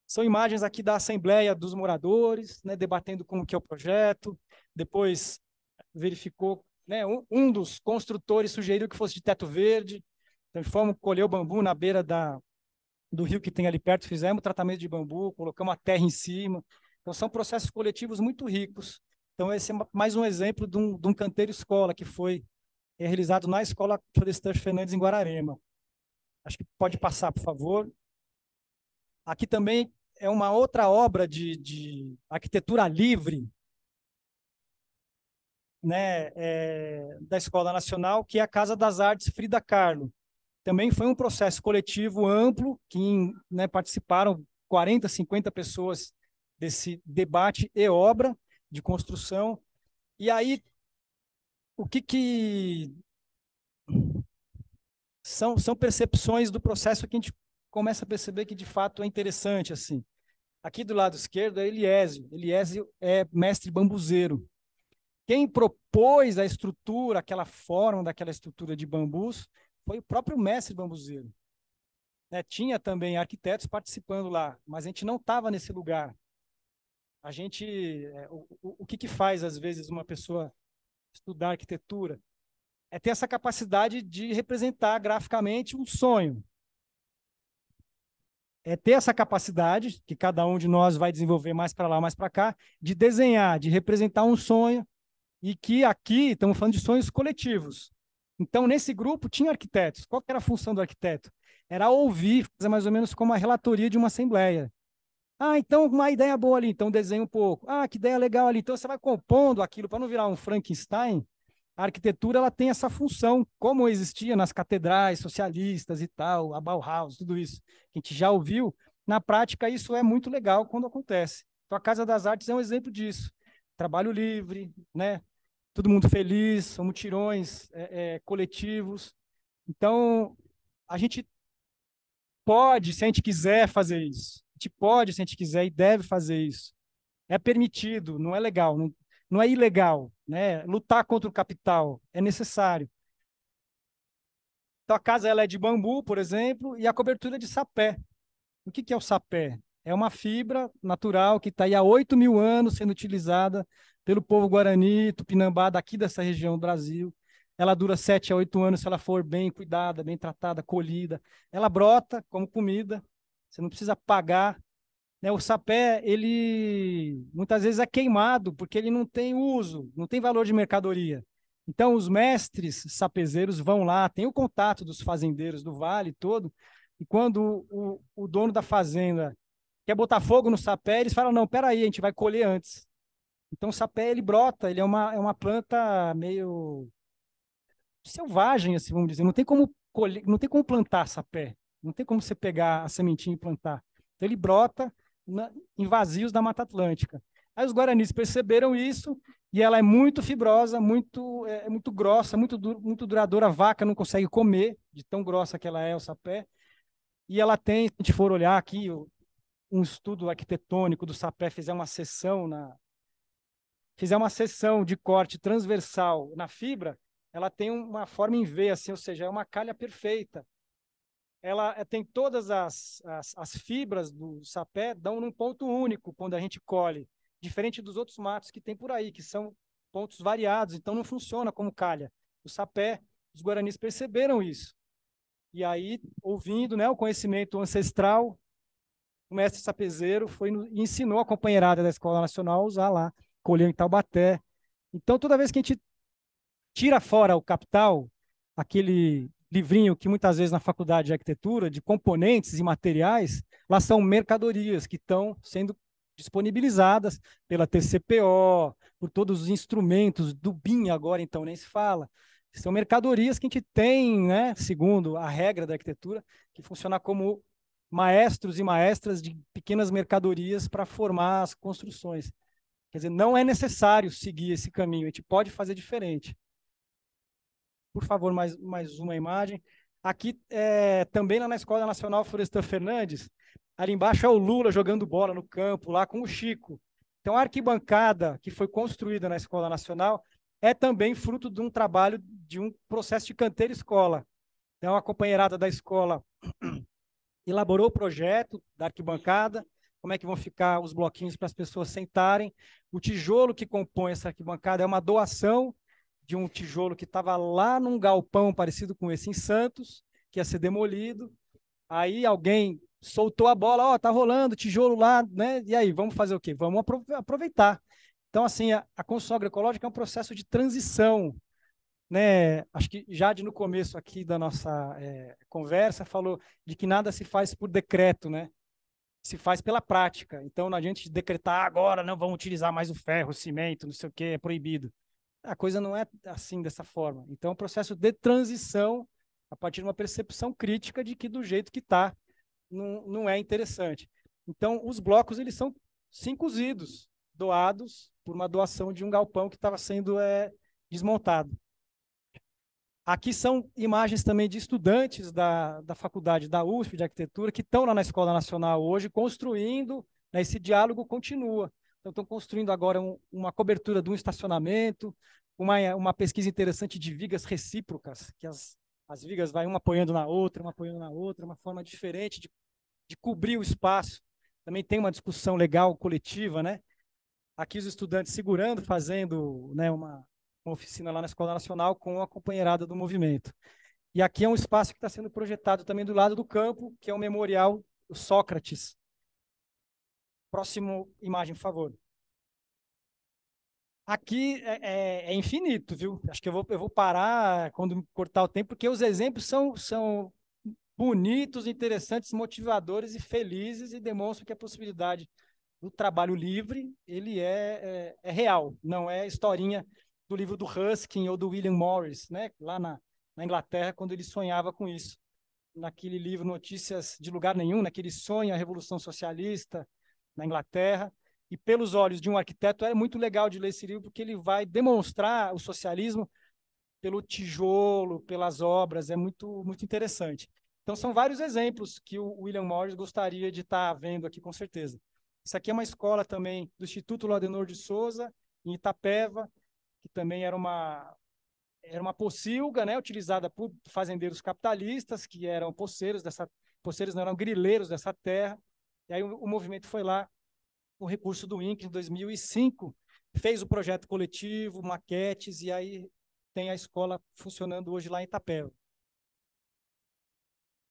S4: são imagens aqui da Assembleia dos Moradores, né, debatendo como que é o projeto, depois verificou, né, um, dos construtores sugeriu que fosse de teto verde, então fomos colher o bambu na beira da, do rio que tem ali perto, fizemos tratamento de bambu, colocamos a terra em cima, então são processos coletivos muito ricos, então, esse é mais um exemplo de um, de um canteiro escola que foi é, realizado na Escola Florestan Fernandes, em Guararema. Acho que pode passar, por favor. Aqui também é uma outra obra de, de arquitetura livre né, é, da Escola Nacional, que é a Casa das Artes Frida Kahlo. Também foi um processo coletivo amplo, que né, participaram 40, 50 pessoas desse debate e obra de construção. E aí, o que que são, são percepções do processo que a gente começa a perceber que de fato é interessante assim. Aqui do lado esquerdo é Eliésio. Eliésio é mestre bambuzeiro. Quem propôs a estrutura, aquela forma daquela estrutura de bambus, foi o próprio mestre bambuzeiro. Né? Tinha também arquitetos participando lá, mas a gente não estava nesse lugar. A gente, é, o, o que, que faz às vezes uma pessoa estudar arquitetura? É ter essa capacidade de representar graficamente um sonho. É ter essa capacidade, que cada um de nós vai desenvolver mais para lá, mais para cá, de desenhar, de representar um sonho, e que aqui estamos falando de sonhos coletivos. Então, nesse grupo tinha arquitetos. Qual era a função do arquiteto? Era ouvir, fazer mais ou menos como a relatoria de uma assembleia. Ah, então uma ideia boa ali, então desenha um pouco. Ah, que ideia legal ali. Então você vai compondo aquilo para não virar um Frankenstein. A arquitetura ela tem essa função, como existia nas catedrais socialistas e tal, a Bauhaus, tudo isso. A gente já ouviu. Na prática, isso é muito legal quando acontece. Então a Casa das Artes é um exemplo disso. Trabalho livre, né? todo mundo feliz, são mutirões é, é, coletivos. Então, a gente pode, se a gente quiser, fazer isso gente pode, se a gente quiser e deve fazer isso. É permitido, não é legal, não, não é ilegal. Né? Lutar contra o capital é necessário. Então, a casa ela é de bambu, por exemplo, e a cobertura é de sapé. O que, que é o sapé? É uma fibra natural que está aí há 8 mil anos sendo utilizada pelo povo guarani, tupinambá, daqui dessa região do Brasil. Ela dura 7 a 8 anos se ela for bem cuidada, bem tratada, colhida. Ela brota como comida você não precisa pagar. Né? O sapé, ele muitas vezes é queimado porque ele não tem uso, não tem valor de mercadoria. Então, os mestres sapezeiros vão lá, tem o contato dos fazendeiros do vale todo, e quando o, o dono da fazenda quer botar fogo no sapé, eles falam, não, peraí, a gente vai colher antes. Então, o sapé, ele brota, ele é uma, é uma planta meio selvagem, assim, vamos dizer. Não tem como colher, não tem como plantar sapé. Não tem como você pegar a sementinha e plantar. Então ele brota na, em vazios da Mata Atlântica. Aí os guaranis perceberam isso e ela é muito fibrosa, muito é, é muito grossa, muito muito duradoura. A vaca não consegue comer de tão grossa que ela é o sapé. E ela tem, se a gente for olhar aqui um estudo arquitetônico do sapé, fizer uma seção na fizer uma seção de corte transversal na fibra, ela tem uma forma em V, assim, ou seja, é uma calha perfeita ela eh, tem todas as, as, as fibras do sapé, dão num ponto único quando a gente colhe, diferente dos outros matos que tem por aí, que são pontos variados, então não funciona como calha. O sapé, os guaranis perceberam isso. E aí, ouvindo né, o conhecimento ancestral, o mestre sapezeiro foi ensinou a companheirada da Escola Nacional a usar lá, colheu em Taubaté. Então, toda vez que a gente tira fora o capital, aquele livrinho que muitas vezes na faculdade de arquitetura, de componentes e materiais, lá são mercadorias que estão sendo disponibilizadas pela TCPO, por todos os instrumentos do BIM agora, então nem se fala. São mercadorias que a gente tem, né, segundo a regra da arquitetura, que funciona como maestros e maestras de pequenas mercadorias para formar as construções. Quer dizer, não é necessário seguir esse caminho, a gente pode fazer diferente. Por favor, mais, mais uma imagem. Aqui, é, também lá na Escola Nacional Florestan Fernandes, ali embaixo é o Lula jogando bola no campo, lá com o Chico. Então, a arquibancada que foi construída na Escola Nacional é também fruto de um trabalho, de um processo de canteiro escola. Então, a companheirada da escola elaborou o projeto da arquibancada, como é que vão ficar os bloquinhos para as pessoas sentarem. O tijolo que compõe essa arquibancada é uma doação de um tijolo que estava lá num galpão parecido com esse em Santos, que ia ser demolido. Aí alguém soltou a bola, ó, oh, tá rolando tijolo lá, né? E aí, vamos fazer o quê? Vamos aproveitar. Então, assim, a, a construção agroecológica é um processo de transição, né? Acho que Jade, no começo aqui da nossa é, conversa, falou de que nada se faz por decreto, né? Se faz pela prática. Então, não adianta decretar agora, não vamos utilizar mais o ferro, o cimento, não sei o quê, é proibido a coisa não é assim dessa forma. Então, é um processo de transição a partir de uma percepção crítica de que do jeito que está não, não é interessante. Então, os blocos eles são sim cozidos, doados por uma doação de um galpão que estava sendo é, desmontado. Aqui são imagens também de estudantes da, da faculdade da USP de arquitetura que estão lá na Escola Nacional hoje construindo, né, esse diálogo continua. Então, estão construindo agora um, uma cobertura de um estacionamento, uma, uma pesquisa interessante de vigas recíprocas, que as, as vigas vão uma apoiando na outra, uma apoiando na outra, uma forma diferente de, de cobrir o espaço. Também tem uma discussão legal coletiva, né? Aqui os estudantes segurando, fazendo né, uma, uma oficina lá na Escola Nacional com a companheirada do movimento. E aqui é um espaço que está sendo projetado também do lado do campo, que é o um memorial Sócrates, Próximo imagem, por favor. Aqui é, é, é, infinito, viu? Acho que eu vou, eu vou parar quando cortar o tempo, porque os exemplos são, são bonitos, interessantes, motivadores e felizes e demonstram que a possibilidade do trabalho livre ele é, é, é real, não é historinha do livro do Ruskin ou do William Morris, né? lá na, na Inglaterra, quando ele sonhava com isso. Naquele livro Notícias de Lugar Nenhum, naquele sonho, a Revolução Socialista, na Inglaterra, e pelos olhos de um arquiteto é muito legal de ler esse livro porque ele vai demonstrar o socialismo pelo tijolo, pelas obras, é muito muito interessante. Então são vários exemplos que o William Morris gostaria de estar vendo aqui com certeza. Isso aqui é uma escola também do Instituto Lodenor de Souza em Itapeva, que também era uma era uma pocilga, né, utilizada por fazendeiros capitalistas que eram poceiros dessa poceiros não eram grileiros dessa terra e aí o, movimento foi lá, com recurso do INCRE, em 2005, fez o projeto coletivo, maquetes, e aí tem a escola funcionando hoje lá em Itapeva.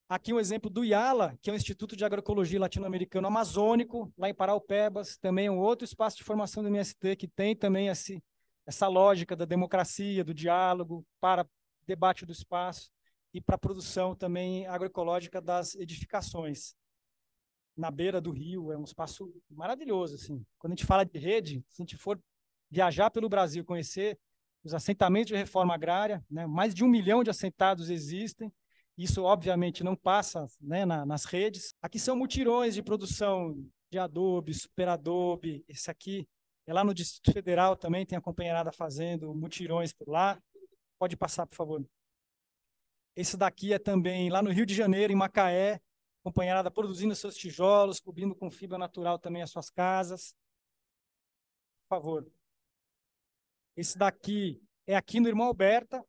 S4: Aqui um exemplo do IALA, que é o Instituto de Agroecologia Latino-Americano Amazônico, lá em Paraupebas, também é um outro espaço de formação do MST que tem também esse, essa lógica da democracia, do diálogo, para debate do espaço e para a produção também agroecológica das edificações na beira do rio, é um espaço maravilhoso, assim. Quando a gente fala de rede, se a gente for viajar pelo Brasil, conhecer os assentamentos de reforma agrária, né? mais de um milhão de assentados existem, isso obviamente não passa né, na, nas redes. Aqui são mutirões de produção de adobe, super adobe, esse aqui é lá no Distrito Federal também, tem a companheirada fazendo mutirões por lá. Pode passar, por favor. Esse daqui é também lá no Rio de Janeiro, em Macaé, companheirada produzindo seus tijolos, cobrindo com fibra natural também as suas casas. Por favor. Esse daqui é aqui no Irmão Alberta,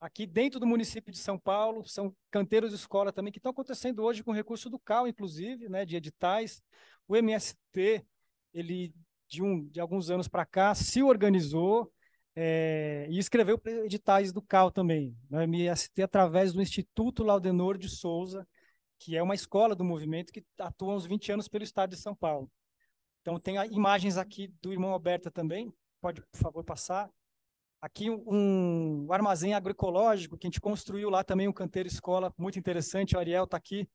S4: aqui dentro do município de São Paulo, são canteiros de escola também que estão acontecendo hoje com recurso do CAL, inclusive, né, de editais. O MST, ele de, um, de alguns anos para cá se organizou é, e escreveu editais do CAL também, no né, MST através do Instituto Laudenor de Souza, que é uma escola do movimento que atua uns 20 anos pelo estado de São Paulo. Então, tem imagens aqui do irmão Alberto também, pode, por favor, passar. Aqui um, um armazém agroecológico que a gente construiu lá também, um canteiro escola muito interessante. O Ariel está aqui,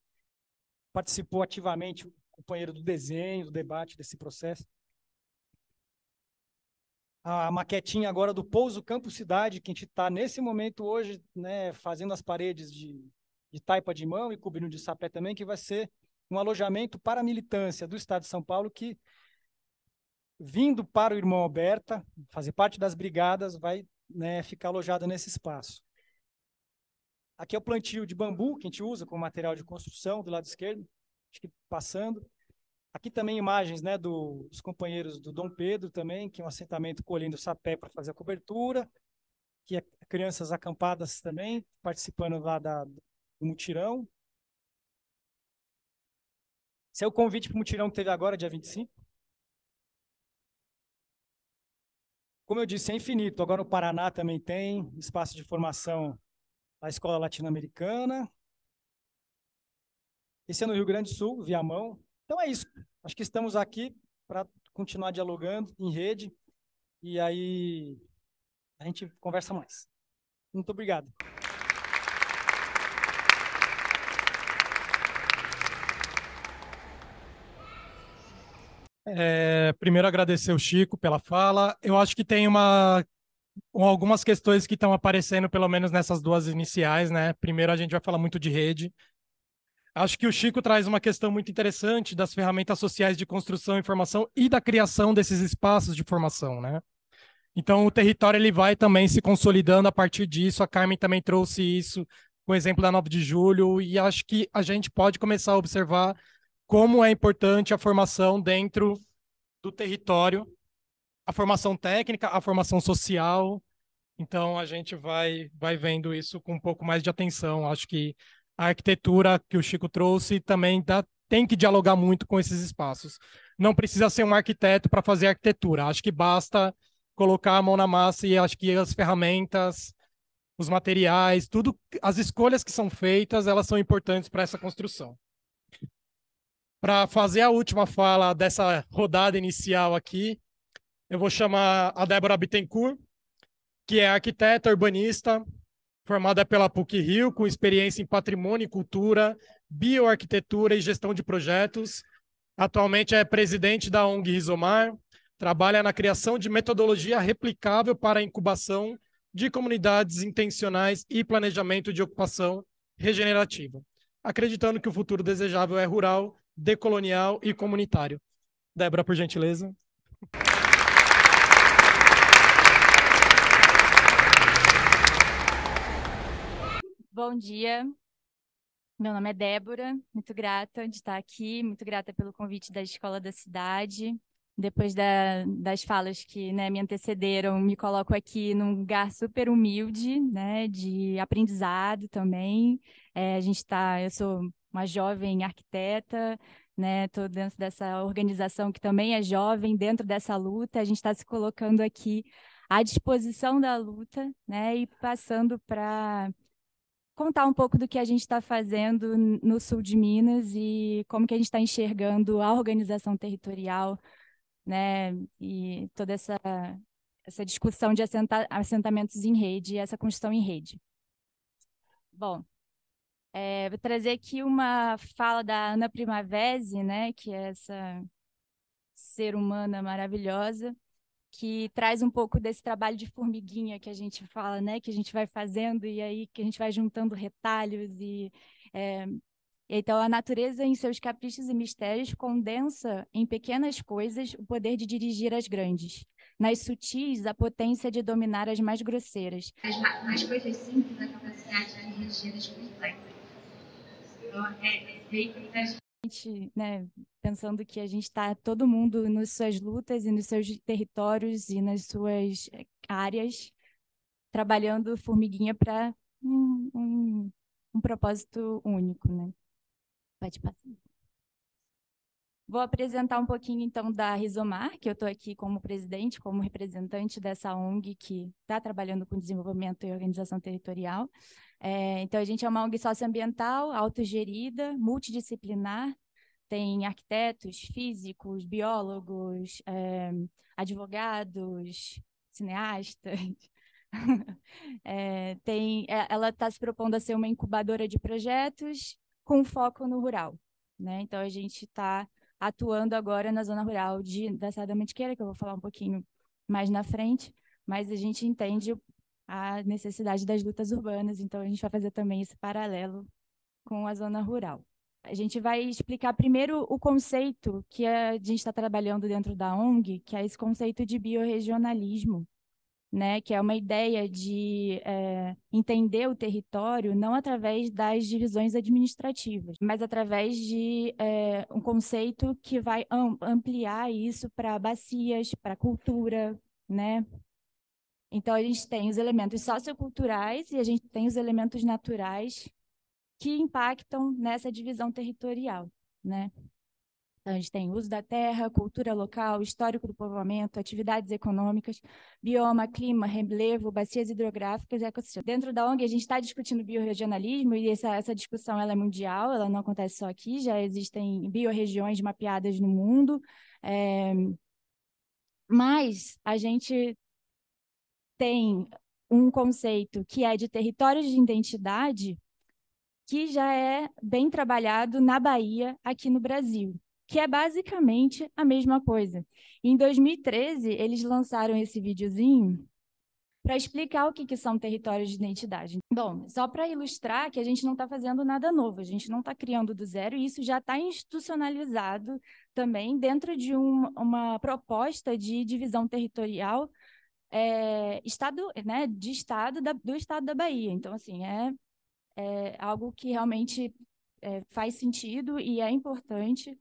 S4: participou ativamente, companheiro do desenho, do debate desse processo. A maquetinha agora do Pouso Campo Cidade, que a gente está nesse momento hoje né, fazendo as paredes de de taipa de mão e cobrindo de sapé também, que vai ser um alojamento para a militância do Estado de São Paulo que, vindo para o Irmão Alberta, fazer parte das brigadas, vai né, ficar alojada nesse espaço. Aqui é o plantio de bambu que a gente usa como material de construção do lado esquerdo, acho que passando. Aqui também imagens né, do, dos companheiros do Dom Pedro também, que é um assentamento colhendo sapé para fazer a cobertura, que é crianças acampadas também, participando lá da, o mutirão. Esse é o convite para o mutirão que teve agora, dia 25. Como eu disse, é infinito. Agora o Paraná também tem espaço de formação da Escola Latino-Americana. Esse é no Rio Grande do Sul, Viamão. Então é isso. Acho que estamos aqui para continuar dialogando em rede. E aí a gente conversa mais. Muito obrigado.
S1: É, primeiro, agradecer o Chico pela fala. Eu acho que tem uma algumas questões que estão aparecendo, pelo menos nessas duas iniciais, né? Primeiro, a gente vai falar muito de rede. Acho que o Chico traz uma questão muito interessante das ferramentas sociais de construção e formação e da criação desses espaços de formação, né? Então, o território ele vai também se consolidando a partir disso. A Carmen também trouxe isso com o exemplo da 9 de julho, e acho que a gente pode começar a observar como é importante a formação dentro do território, a formação técnica, a formação social. Então a gente vai vai vendo isso com um pouco mais de atenção. Acho que a arquitetura que o Chico trouxe também dá, tem que dialogar muito com esses espaços. Não precisa ser um arquiteto para fazer arquitetura. Acho que basta colocar a mão na massa e acho que as ferramentas, os materiais, tudo, as escolhas que são feitas, elas são importantes para essa construção. Para fazer a última fala dessa rodada inicial aqui, eu vou chamar a Débora Bittencourt, que é arquiteta urbanista, formada pela PUC Rio, com experiência em patrimônio e cultura, bioarquitetura e gestão de projetos. Atualmente é presidente da ONG Rizomar, trabalha na criação de metodologia replicável para a incubação de comunidades intencionais e planejamento de ocupação regenerativa acreditando que o futuro desejável é rural decolonial e comunitário. Débora, por gentileza.
S5: Bom dia. Meu nome é Débora, muito grata de estar aqui, muito grata pelo convite da Escola da Cidade. Depois da, das falas que né, me antecederam, me coloco aqui num lugar super humilde, né, de aprendizado também. É, a gente está, eu sou uma jovem arquiteta, né? Estou dentro dessa organização que também é jovem, dentro dessa luta. A gente está se colocando aqui à disposição da luta, né? E passando para contar um pouco do que a gente está fazendo no sul de Minas e como que a gente está enxergando a organização territorial, né? E toda essa essa discussão de assentamentos em rede e essa construção em rede. Bom, é, vou trazer aqui uma fala da Ana Primavesi, né, que é essa ser humana maravilhosa, que traz um pouco desse trabalho de formiguinha que a gente fala, né, que a gente vai fazendo e aí que a gente vai juntando retalhos e é, então, a natureza, em seus caprichos e mistérios, condensa em pequenas coisas o poder de dirigir as grandes, nas sutis, a potência de dominar as mais grosseiras. As, coisas simples, a
S6: capacidade de dirigir
S5: as complexas. É, gente, né, pensando que a gente está todo mundo nas suas lutas e nos seus territórios e nas suas áreas, trabalhando formiguinha para um, um, um propósito único, né? Pode passar. Vou apresentar um pouquinho então da Rizomar, que eu estou aqui como presidente, como representante dessa ONG que está trabalhando com desenvolvimento e organização territorial. É, então, a gente é uma ONG socioambiental, autogerida, multidisciplinar, tem arquitetos, físicos, biólogos, é, advogados, cineastas. é, tem, é, ela está se propondo a ser uma incubadora de projetos com foco no rural. Né? Então, a gente está atuando agora na zona rural de, da Serra da Mantiqueira, que eu vou falar um pouquinho mais na frente, mas a gente entende a necessidade das lutas urbanas, então a gente vai fazer também esse paralelo com a zona rural. A gente vai explicar primeiro o conceito que a gente está trabalhando dentro da ONG, que é esse conceito de biorregionalismo, né, que é uma ideia de é, entender o território não através das divisões administrativas, mas através de é, um conceito que vai ampliar isso para bacias, para cultura, né? Então a gente tem os elementos socioculturais e a gente tem os elementos naturais que impactam nessa divisão territorial, né? A gente tem uso da terra, cultura local, histórico do povoamento, atividades econômicas, bioma, clima, relevo, bacias hidrográficas e ecossistemas. Dentro da ONG, a gente está discutindo biorregionalismo e essa, essa discussão ela é mundial, ela não acontece só aqui, já existem biorregiões mapeadas no mundo. É... Mas a gente tem um conceito que é de territórios de identidade, que já é bem trabalhado na Bahia, aqui no Brasil que é basicamente a mesma coisa. Em 2013, eles lançaram esse videozinho para explicar o que, que são territórios de identidade. Bom, só para ilustrar que a gente não está fazendo nada novo, a gente não está criando do zero, e isso já está institucionalizado também dentro de um, uma proposta de divisão territorial é, estado, né, de estado da, do estado da Bahia. Então, assim, é, é algo que realmente é, faz sentido e é importante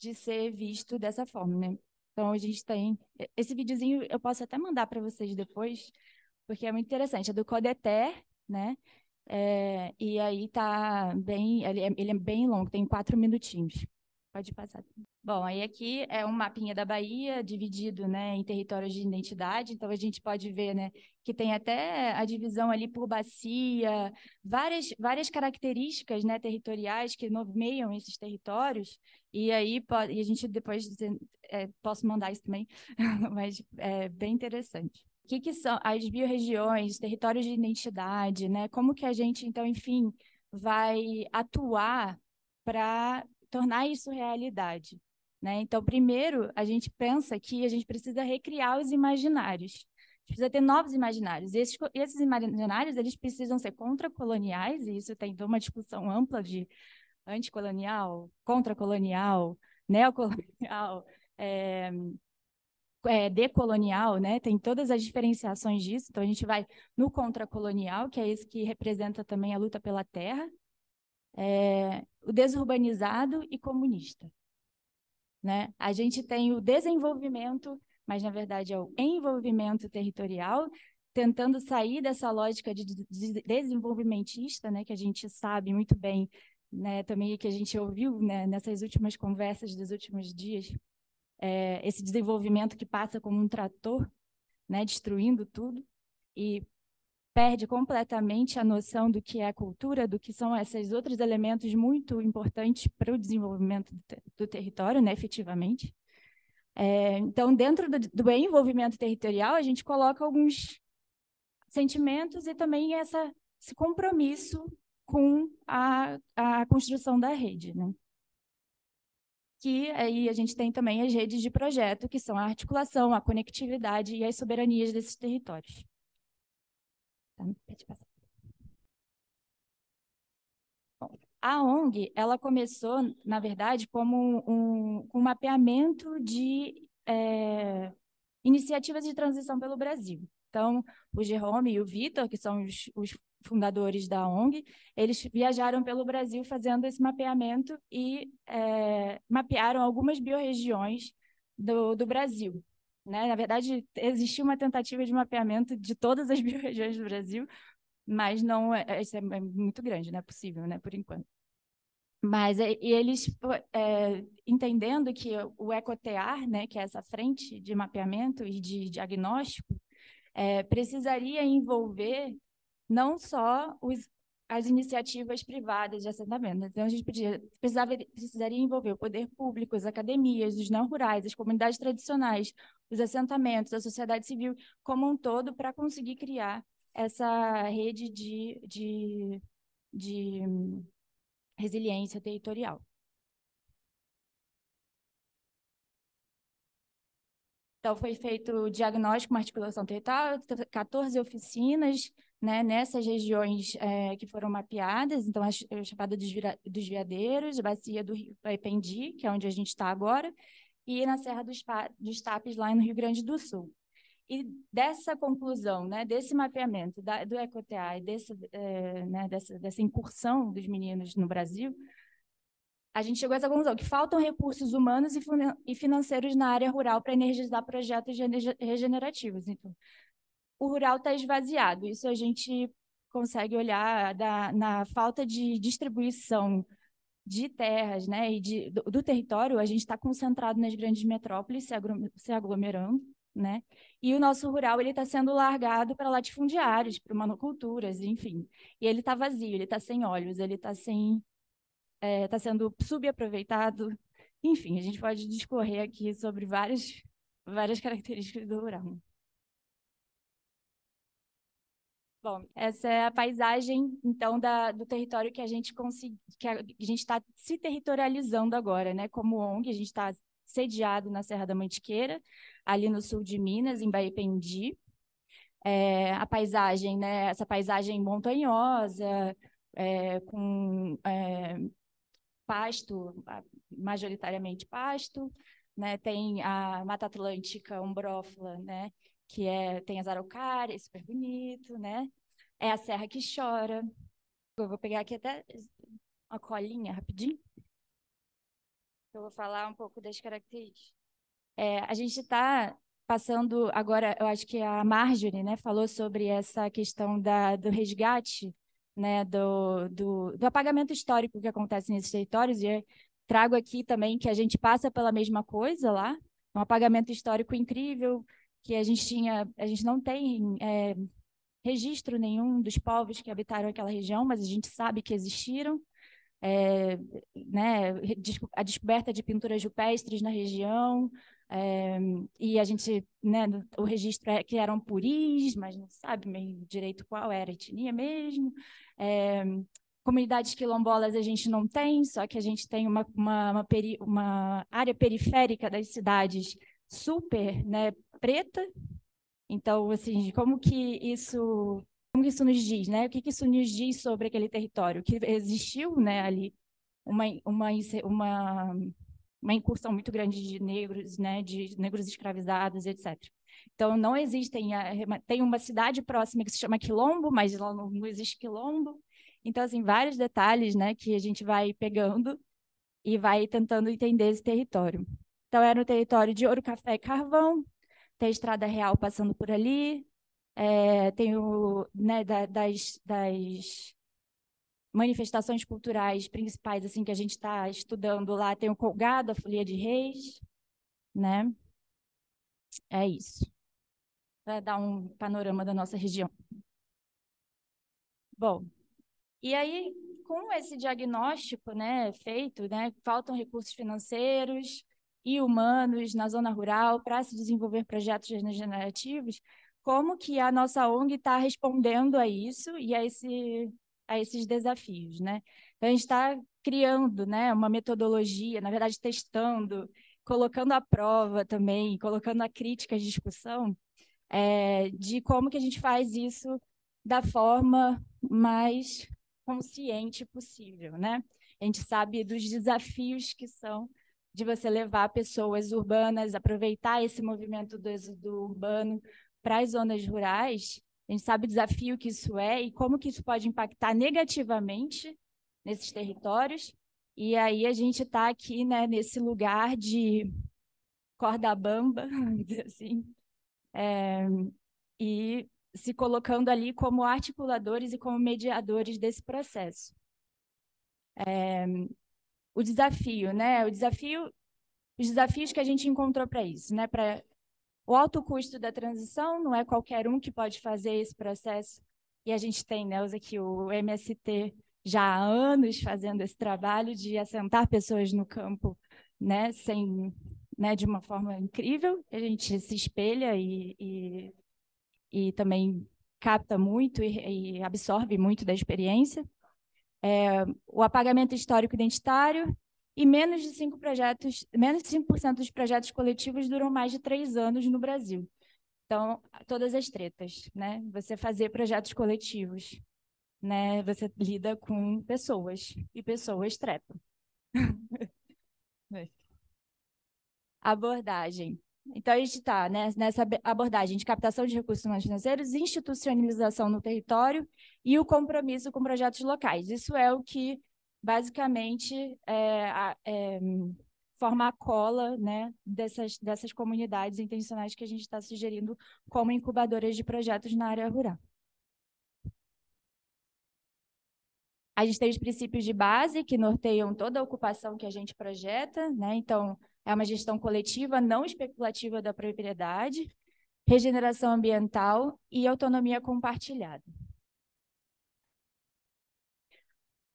S5: de ser visto dessa forma, né? Então a gente tem esse videozinho eu posso até mandar para vocês depois, porque é muito interessante, é do Codeter, né? É, e aí tá bem, ele é, ele é bem longo, tem quatro minutinhos. Pode passar. Bom, aí aqui é um mapinha da Bahia, dividido né, em territórios de identidade. Então, a gente pode ver né, que tem até a divisão ali por bacia, várias, várias características né, territoriais que nomeiam esses territórios. E aí pode, e a gente depois é, posso mandar isso também, mas é bem interessante. O que, que são as biorregiões, territórios de identidade, né? Como que a gente, então, enfim, vai atuar para tornar isso realidade. Né? Então, primeiro, a gente pensa que a gente precisa recriar os imaginários. A gente precisa ter novos imaginários. E esses, esses imaginários, eles precisam ser contracoloniais, e isso tem uma discussão ampla de anticolonial, contracolonial, neocolonial, é, é, decolonial, né? Tem todas as diferenciações disso. Então a gente vai no contracolonial, que é esse que representa também a luta pela terra, é, o desurbanizado e comunista. Né? A gente tem o desenvolvimento, mas na verdade é o envolvimento territorial, tentando sair dessa lógica de desenvolvimentista, né, que a gente sabe muito bem, né, também que a gente ouviu né, nessas últimas conversas dos últimos dias, é, esse desenvolvimento que passa como um trator, né, destruindo tudo e perde completamente a noção do que é cultura, do que são esses outros elementos muito importantes para o desenvolvimento do, ter do território, né, efetivamente. É, então, dentro do, do envolvimento territorial, a gente coloca alguns sentimentos e também essa, esse compromisso com a, a construção da rede. Né? Que aí a gente tem também as redes de projeto, que são a articulação, a conectividade e as soberanias desses territórios. Tá? Pede passar. A ONG, ela começou, na verdade, como um, um mapeamento de é, iniciativas de transição pelo Brasil. Então, o Jerome e o Vitor, que são os, os, fundadores da ONG, eles viajaram pelo Brasil fazendo esse mapeamento e é, mapearam algumas biorregiões do, do Brasil. Né? Na verdade, existiu uma tentativa de mapeamento de todas as biorregiões do Brasil, mas não é, é, isso é, é muito grande, não é possível, né, por enquanto. Mas é, e eles é, entendendo que o ecotear, né, que é essa frente de mapeamento e de diagnóstico, é, precisaria envolver não só os, as iniciativas privadas de assentamento. Então, a gente podia, precisava, precisaria envolver o poder público, as academias, os não rurais, as comunidades tradicionais, os assentamentos, a sociedade civil como um todo, para conseguir criar essa rede de, de, de resiliência territorial. Então, foi feito o diagnóstico, uma articulação territorial, 14 oficinas né, nessas regiões é, que foram mapeadas, então, a, chamada dos, vira, a Viadeiros, Bacia do Rio Ipendi, que é onde a gente está agora, e na Serra dos, dos Tapes, lá no Rio Grande do Sul. E dessa conclusão, né, desse mapeamento da, do EcoTA e desse, é, né, dessa, dessa incursão dos meninos no Brasil, a gente chegou a essa conclusão, que faltam recursos humanos e, e financeiros na área rural para energizar projetos regenerativos. Então, o rural está esvaziado, isso a gente consegue olhar da, na falta de distribuição de terras né, e de, do, do território, a gente está concentrado nas grandes metrópoles se, aglomerando, né? E o nosso rural ele está sendo largado para latifundiários, para monoculturas, enfim. E ele está vazio, ele está sem olhos, ele está sem, está é, tá sendo subaproveitado. Enfim, a gente pode discorrer aqui sobre várias, várias características do rural. Bom, essa é a paisagem, então, da, do território que a gente está se territorializando agora, né? Como ONG, a gente está sediado na Serra da Mantiqueira, ali no sul de Minas, em Baipendi. É, a paisagem, né? Essa paisagem montanhosa, é, com é, pasto, majoritariamente pasto, né? Tem a Mata Atlântica, umbrófila, né? que é, tem as araucárias, é super bonito, né? É a serra que chora. Eu vou pegar aqui até uma colinha rapidinho. Eu vou falar um pouco das características. É, a gente está passando agora, eu acho que a Marjorie né, falou sobre essa questão da, do resgate, né, do, do, do apagamento histórico que acontece nesses territórios, e trago aqui também que a gente passa pela mesma coisa lá, um apagamento histórico incrível, que a gente tinha, a gente não tem é, registro nenhum dos povos que habitaram aquela região, mas a gente sabe que existiram. É, né, a descoberta de pinturas rupestres na região, é, e a gente, né, o registro é que eram puris, mas não sabe meio direito qual era a etnia mesmo. É, comunidades quilombolas a gente não tem, só que a gente tem uma, uma, uma, peri, uma área periférica das cidades super né, preta. Então, assim, como que isso como isso nos diz, né? O que, isso nos diz sobre aquele território? Que existiu, né, ali uma uma uma, uma incursão muito grande de negros, né, de negros escravizados, etc. Então, não existem eh, tem uma cidade próxima que se chama Quilombo, mas lá não, não existe Quilombo. Então, assim, vários detalhes, né, que a gente vai pegando e vai tentando entender esse território. Então, era é no território de Ouro, Café e Carvão, tem a Estrada Real passando por ali, é, tem o, né, da, das, das manifestações culturais principais assim que a gente está estudando lá, tem o Colgado, a Folia de Reis, né? É isso. Para dar um panorama da nossa região. Bom, e aí, com esse diagnóstico né, feito, né, faltam recursos financeiros, e humanos na zona rural para se desenvolver projetos regenerativos, como que a nossa ONG está respondendo a isso e a, esse, a esses desafios, né? Então, a gente está criando né, uma metodologia, na verdade, testando, colocando à prova também, colocando a crítica à discussão é, de como que a gente faz isso da forma mais consciente possível, né? A gente sabe dos desafios que são de você levar pessoas urbanas, aproveitar esse movimento do êxodo urbano para as zonas rurais, a gente sabe o desafio que isso é e como que isso pode impactar negativamente nesses territórios. E aí a gente está aqui né, nesse lugar de corda bamba, assim, é, e se colocando ali como articuladores e como mediadores desse processo. É, o desafio, né? O desafio, os desafios que a gente encontrou para isso, né? Para o alto custo da transição, não é qualquer um que pode fazer esse processo. E a gente tem, né, usa aqui o MST já há anos fazendo esse trabalho de assentar pessoas no campo, né, sem, né, de uma forma incrível. A gente se espelha e, e, e também capta muito e, e absorve muito da experiência é, o apagamento histórico identitário, e menos de 5%, projetos, menos de 5 dos projetos coletivos duram mais de três anos no Brasil. Então, todas as tretas, né? Você fazer projetos coletivos, né? Você lida com pessoas, e pessoas tretam. É. Abordagem. Então, a gente está né, nessa abordagem de captação de recursos financeiros, institucionalização no território e o compromisso com projetos locais. Isso é o que, basicamente, é, é, forma a cola né, dessas, dessas comunidades intencionais que a gente está sugerindo como incubadoras de projetos na área rural. A gente tem os princípios de base que norteiam toda a ocupação que a gente projeta, né? Então, é uma gestão coletiva, não especulativa da propriedade, regeneração ambiental e autonomia compartilhada.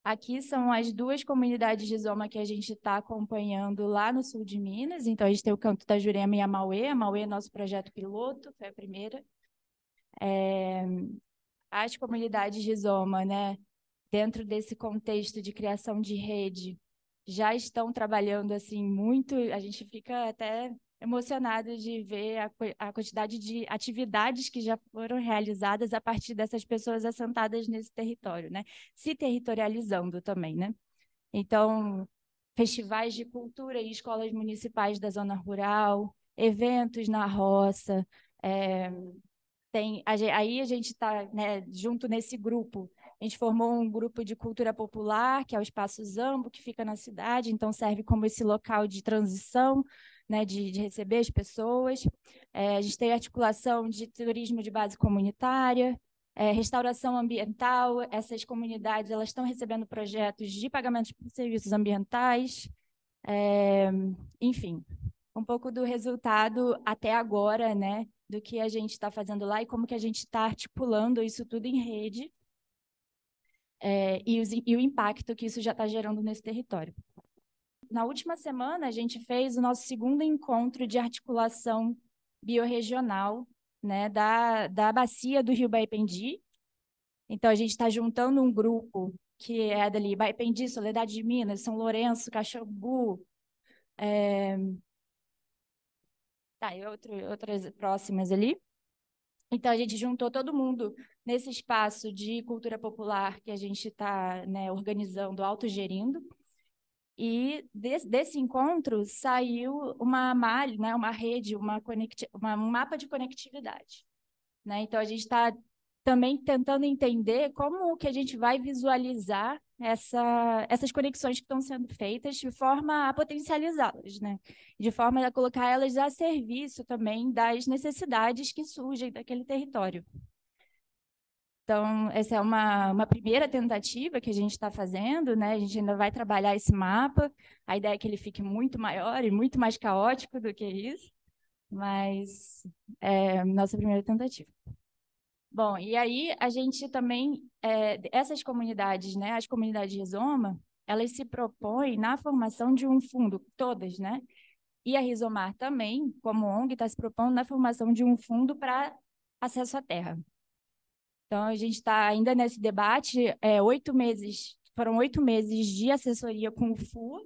S5: Aqui são as duas comunidades de Zoma que a gente está acompanhando lá no sul de Minas. Então, a gente tem o Canto da Jurema e a Mauê. A Mauê é nosso projeto piloto, foi a primeira. É... As comunidades de Zoma, né? dentro desse contexto de criação de rede, já estão trabalhando assim muito, a gente fica até emocionado de ver a, a, quantidade de atividades que já foram realizadas a partir dessas pessoas assentadas nesse território, né? Se territorializando também, né? Então, festivais de cultura em escolas municipais da zona rural, eventos na roça, é, tem, aí a gente está né, junto nesse grupo a gente formou um grupo de cultura popular, que é o Espaço Zambo, que fica na cidade, então serve como esse local de transição, né, de, de receber as pessoas. É, a gente tem articulação de turismo de base comunitária, é, restauração ambiental. Essas comunidades elas estão recebendo projetos de pagamentos por serviços ambientais. É, enfim, um pouco do resultado até agora, né, do que a gente está fazendo lá e como que a gente está articulando isso tudo em rede é, e, os, e o impacto que isso já está gerando nesse território. Na última semana, a gente fez o nosso segundo encontro de articulação biorregional né, da, da bacia do rio Baipendi. Então, a gente está juntando um grupo que é dali, Baipendi, Soledade de Minas, São Lourenço, Caxambu. É... Tá, e outro, outras próximas ali. Então, a gente juntou todo mundo nesse espaço de cultura popular que a gente está né, organizando, autogerindo. E desse, desse encontro saiu uma malha, né, uma rede, uma conecti uma, um mapa de conectividade. Né? Então, a gente está também tentando entender como que a gente vai visualizar essa, essas conexões que estão sendo feitas de forma a potencializá-las, né? De forma a colocar elas a serviço também das necessidades que surgem daquele território. Então, essa é uma, uma primeira tentativa que a gente está fazendo, né? A gente ainda vai trabalhar esse mapa. A ideia é que ele fique muito maior e muito mais caótico do que isso, mas é nossa primeira tentativa. Bom, e aí a gente também, é, essas comunidades, né, as comunidades Rizoma, elas se propõem na formação de um fundo, todas, né? E a Rizomar também, como ONG, está se propondo na formação de um fundo para acesso à terra. Então, a gente está ainda nesse debate, é, oito meses, foram oito meses de assessoria com o FU,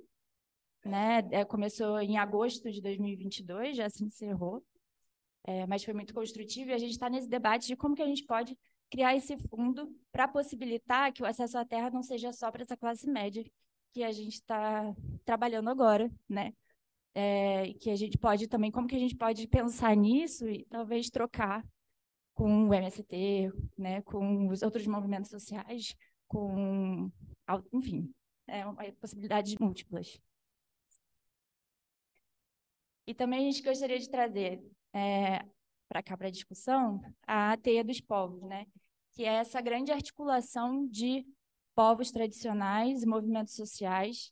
S5: né? É, começou em agosto de 2022, já se encerrou. É, mas foi muito construtivo e a gente está nesse debate de como que a gente pode criar esse fundo para possibilitar que o acesso à terra não seja só para essa classe média que a gente está trabalhando agora, né? É, que a gente pode também, como que a gente pode pensar nisso e talvez trocar com o MST, né, com os outros movimentos sociais, com, enfim, é, possibilidades múltiplas. E também a gente gostaria de trazer é, eh, para cá para a discussão, a teia dos povos, né? que é essa grande articulação de povos tradicionais e movimentos sociais.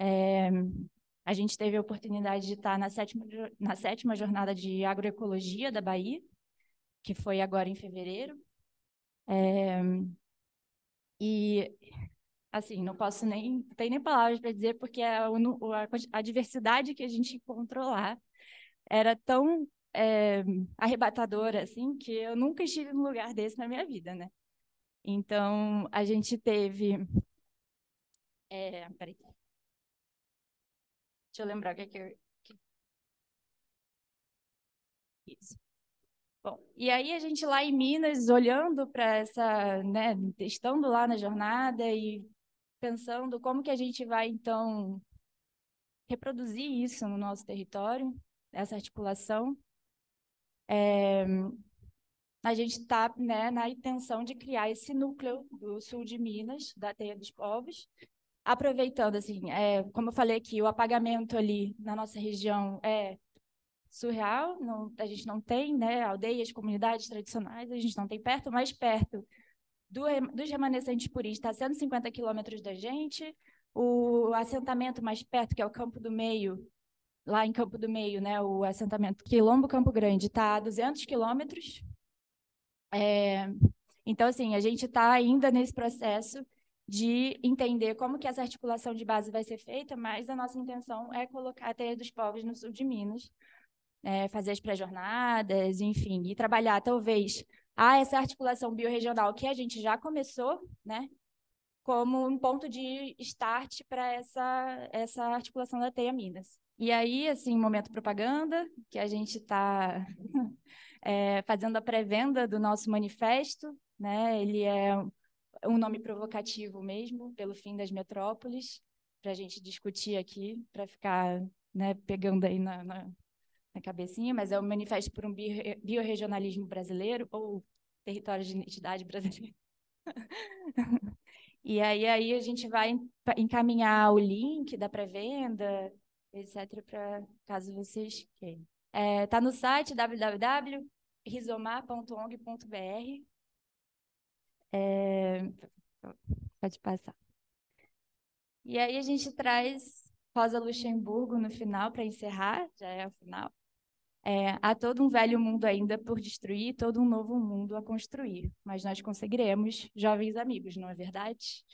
S5: É, a gente teve a oportunidade de estar na sétima, na sétima jornada de agroecologia da Bahia, que foi agora em fevereiro. É, e, assim, não posso nem, não tenho nem palavras para dizer, porque a, a, a diversidade que a gente encontrou lá era tão é, arrebatadora, assim, que eu nunca estive num lugar desse na minha vida, né? Então, a gente teve... É, peraí. Deixa eu lembrar o que é que eu... Isso. Bom, e aí a gente lá em Minas, olhando para essa, né, estando lá na jornada e pensando como que a gente vai, então, reproduzir isso no nosso território, essa articulação. É, a gente está né, na intenção de criar esse núcleo do sul de Minas, da Teia dos Povos, aproveitando, assim, é, como eu falei aqui, o apagamento ali na nossa região é surreal, não, a gente não tem né, aldeias, comunidades tradicionais, a gente não tem perto, mas perto do, dos remanescentes puristas, a 150 quilômetros da gente, o assentamento mais perto, que é o Campo do Meio, lá em Campo do Meio, né, o assentamento Quilombo Campo Grande, está a 200 quilômetros. É, então, assim, a gente está ainda nesse processo de entender como que essa articulação de base vai ser feita, mas a nossa intenção é colocar a Teia dos Povos no sul de Minas, é, fazer as pré-jornadas, enfim, e trabalhar talvez a essa articulação biorregional que a gente já começou, né, como um ponto de start para essa, essa articulação da Teia Minas. E aí, assim, momento propaganda, que a gente está é, fazendo a pré-venda do nosso manifesto, né? Ele é um nome provocativo mesmo, pelo fim das metrópoles, para a gente discutir aqui, para ficar né, pegando aí na, na, na, cabecinha, mas é o um manifesto por um biorregionalismo brasileiro ou território de identidade brasileira. e aí, aí a gente vai encaminhar o link da pré-venda, etc., para caso vocês queiram. É, tá no site www.rizomar.ong.br. É, pode passar. E aí a gente traz Rosa Luxemburgo no final para encerrar, já é o final. É, há todo um velho mundo ainda por destruir, todo um novo mundo a construir, mas nós conseguiremos, jovens amigos, não é verdade?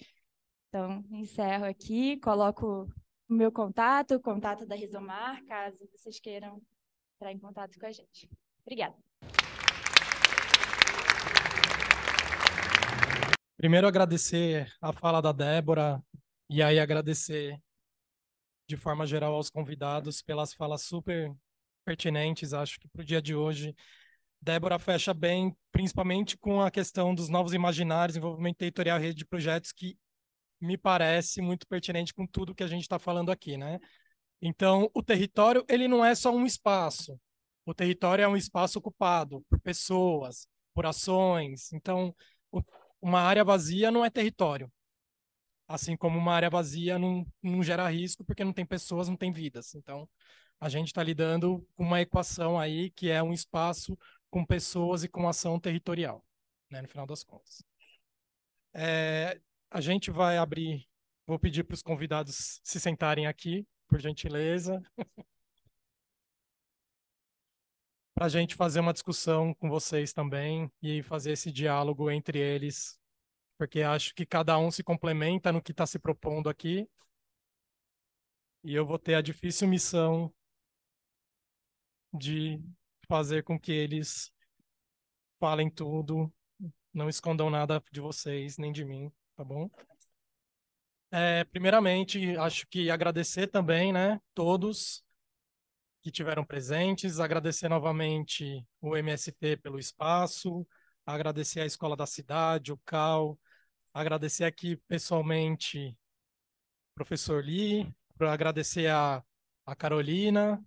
S5: Então, encerro aqui, coloco o meu contato, o contato da Rizomar, caso vocês queiram entrar em contato com a gente. Obrigada.
S1: Primeiro, agradecer a fala da Débora e aí agradecer de forma geral aos convidados pelas falas super pertinentes. Acho que para o dia de hoje, Débora fecha bem, principalmente com a questão dos novos imaginários, envolvimento territorial, rede de projetos, que me parece muito pertinente com tudo que a gente está falando aqui, né? Então, o território ele não é só um espaço. O território é um espaço ocupado por pessoas, por ações. Então, uma área vazia não é território. Assim como uma área vazia não, não gera risco porque não tem pessoas, não tem vidas. Então, a gente está lidando com uma equação aí que é um espaço com pessoas e com ação territorial, né, no final das contas. É, a gente vai abrir. Vou pedir para os convidados se sentarem aqui, por gentileza, para a gente fazer uma discussão com vocês também e fazer esse diálogo entre eles, porque acho que cada um se complementa no que está se propondo aqui. E eu vou ter a difícil missão de fazer com que eles falem tudo, não escondam nada de vocês nem de mim tá bom? É, primeiramente, acho que agradecer também, né, todos que tiveram presentes, agradecer novamente o MST pelo espaço, agradecer a Escola da Cidade, o CAL, agradecer aqui pessoalmente professor Lee, para agradecer a, a Carolina.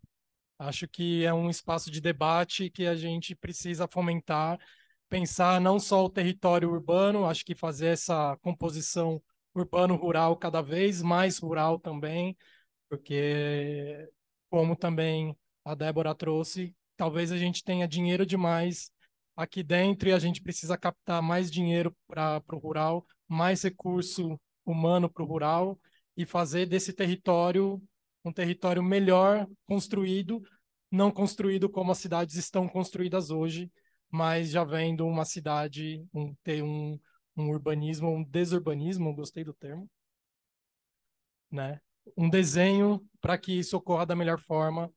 S1: Acho que é um espaço de debate que a gente precisa fomentar pensar não só o território urbano, acho que fazer essa composição urbano-rural cada vez mais rural também, porque, como também a Débora trouxe, talvez a gente tenha dinheiro demais aqui dentro e a gente precisa captar mais dinheiro para o rural, mais recurso humano para o rural e fazer desse território um território melhor construído, não construído como as cidades estão construídas hoje, mas já vendo uma cidade, um, ter um, um urbanismo, um desurbanismo, gostei do termo, né? um desenho para que isso ocorra da melhor forma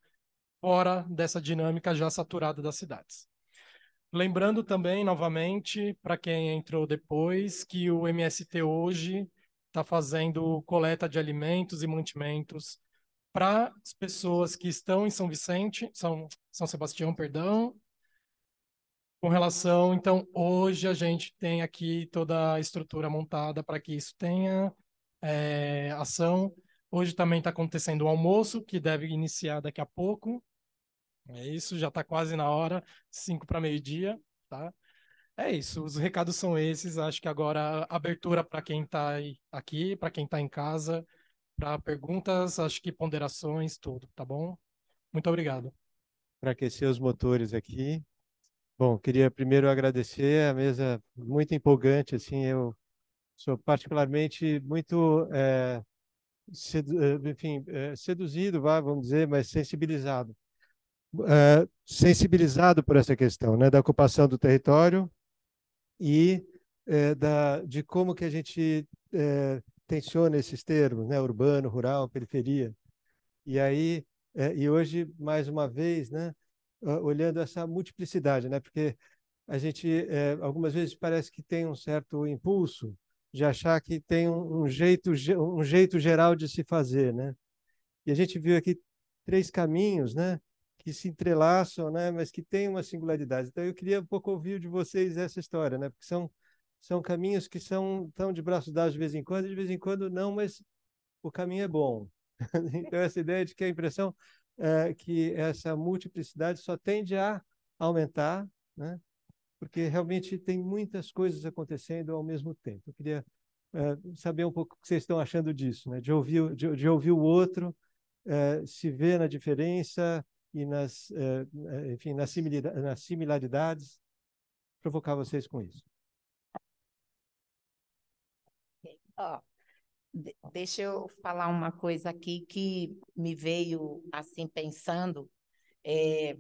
S1: fora dessa dinâmica já saturada das cidades. Lembrando também, novamente, para quem entrou depois, que o MST hoje está fazendo coleta de alimentos e mantimentos para as pessoas que estão em São Vicente, São, São Sebastião, perdão, com relação. Então, hoje a gente tem aqui toda a estrutura montada para que isso tenha é, ação. Hoje também está acontecendo o almoço, que deve iniciar daqui a pouco. É isso, já está quase na hora, cinco para meio-dia, tá? É isso, os recados são esses. Acho que agora abertura para quem está aqui, para quem está em casa, para perguntas, acho que ponderações, tudo, tá bom? Muito
S7: obrigado. Para aquecer os motores aqui, Bom, queria primeiro agradecer a mesa muito empolgante, assim, eu sou particularmente muito, é, sedu eh, enfim, é, seduzido, vamos dizer, mas sensibilizado. É, sensibilizado por essa questão, né, da ocupação do território e da, de como que a gente tensiona esses termos, né, urbano, rural, periferia. E aí, e hoje, mais uma vez, né, uh, olhando essa multiplicidade, né? Porque a gente é, algumas vezes parece que tem um certo impulso de achar que tem um, um, jeito um jeito geral de se fazer, né? E a gente viu aqui três caminhos, né? Que se entrelaçam, né? Mas que têm uma singularidade. Então eu queria um pouco ouvir de vocês essa história, né? Porque são são caminhos que são tão de braços dados de vez em quando, e de vez em quando não, mas o caminho é bom. então essa ideia de que a impressão é, que essa multiplicidade só tende a aumentar, né? porque realmente tem muitas coisas acontecendo ao mesmo tempo. Eu queria é, saber um pouco o que vocês estão achando disso, né? de, ouvir, de, de ouvir o outro, é, se ver na diferença e nas, é, é, enfim, nas, nas similaridades, provocar vocês com isso.
S3: Oh, deixa eu falar uma coisa aqui que me veio assim pensando. É,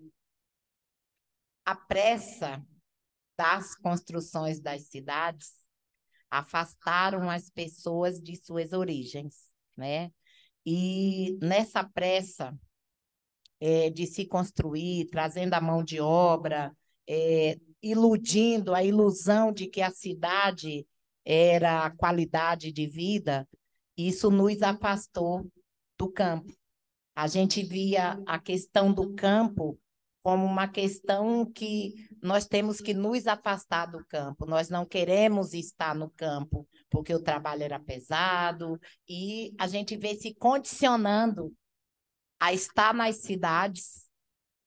S3: a pressa das construções das cidades afastaram as pessoas de suas origens, né? E nessa pressa é, de se construir, trazendo a mão de obra, é, iludindo a ilusão de que a cidade era a qualidade de vida, isso nos afastou do campo. A gente via a questão do campo como uma questão que nós temos que nos afastar do campo. Nós não queremos estar no campo porque o trabalho era pesado e a gente vê se condicionando a estar nas cidades,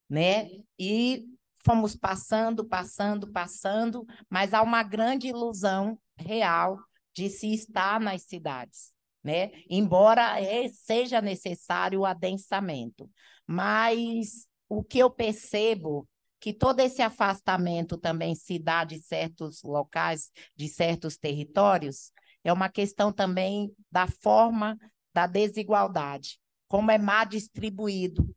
S3: né? E fomos passando, passando, passando, mas há uma grande ilusão real de se estar nas cidades né? Embora é, seja necessário o adensamento, mas o que eu percebo que todo esse afastamento também se dá de certos locais, de certos territórios, é uma questão também da forma da desigualdade, como é má distribuído,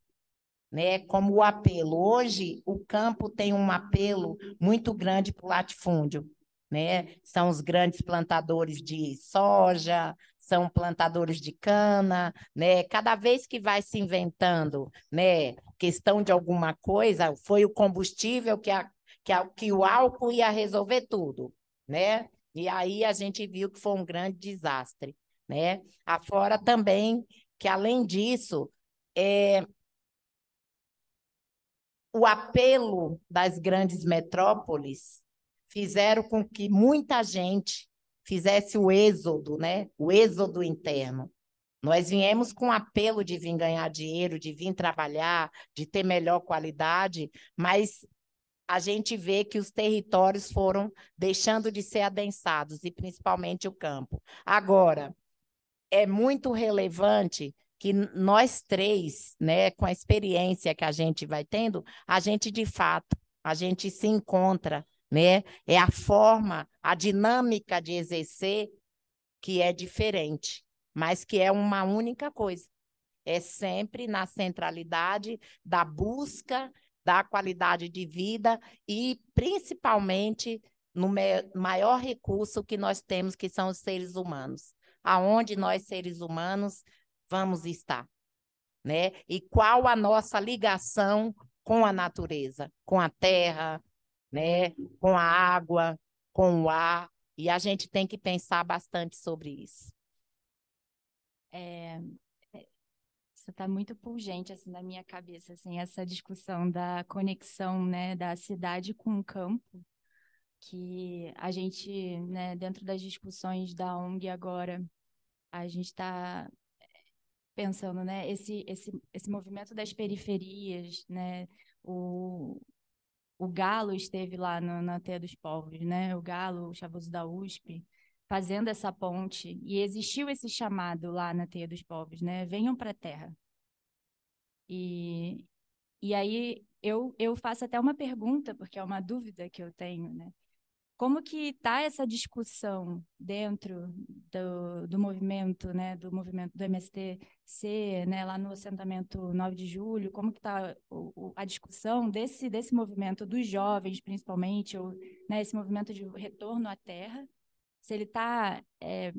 S3: né? Como o apelo hoje, o campo tem um apelo muito grande para o latifúndio, né? São os grandes plantadores de soja, são plantadores de cana, né? Cada vez que vai se inventando, né, questão de alguma coisa, foi o combustível que a, que, a, que o álcool ia resolver tudo, né? E aí a gente viu que foi um grande desastre, né? Afora também que além disso, é, o apelo das grandes metrópoles fizeram com que muita gente fizesse o êxodo, né? O êxodo interno. Nós viemos com o apelo de vir ganhar dinheiro, de vir trabalhar, de ter melhor qualidade, mas a gente vê que os territórios foram deixando de ser adensados, e principalmente o campo. Agora, é muito relevante que nós três, né, com a experiência que a gente vai tendo, a gente de fato, a gente se encontra, né? É a forma, a dinâmica de exercer que é diferente, mas que é uma única coisa. É sempre na centralidade da busca da qualidade de vida e principalmente no maior recurso que nós temos, que são os seres humanos. Aonde nós seres humanos vamos estar, né? E qual a nossa ligação com a natureza, com a terra, né? com a água, com o ar, e a gente tem que pensar bastante sobre isso. É, isso é, está muito pungente assim na minha cabeça, assim
S5: essa discussão da conexão, né, da cidade com o campo, que a gente, né, dentro das discussões da ONG agora, a gente está pensando, né, esse esse esse movimento das periferias, né, o o Galo esteve lá no, na Teia dos Povos, né? O Galo, o Chavoso da USP, fazendo essa ponte. E existiu esse chamado lá na Teia dos Povos, né? Venham para a Terra. E, e aí eu, eu faço até uma pergunta, porque é uma dúvida que eu tenho, né? como que está essa discussão dentro do, do, movimento, né, do movimento do MSTC, né, lá no assentamento 9 de julho, como que está a discussão desse, desse movimento dos jovens, principalmente, ou, né, esse movimento de retorno à terra, se ele está é, eh,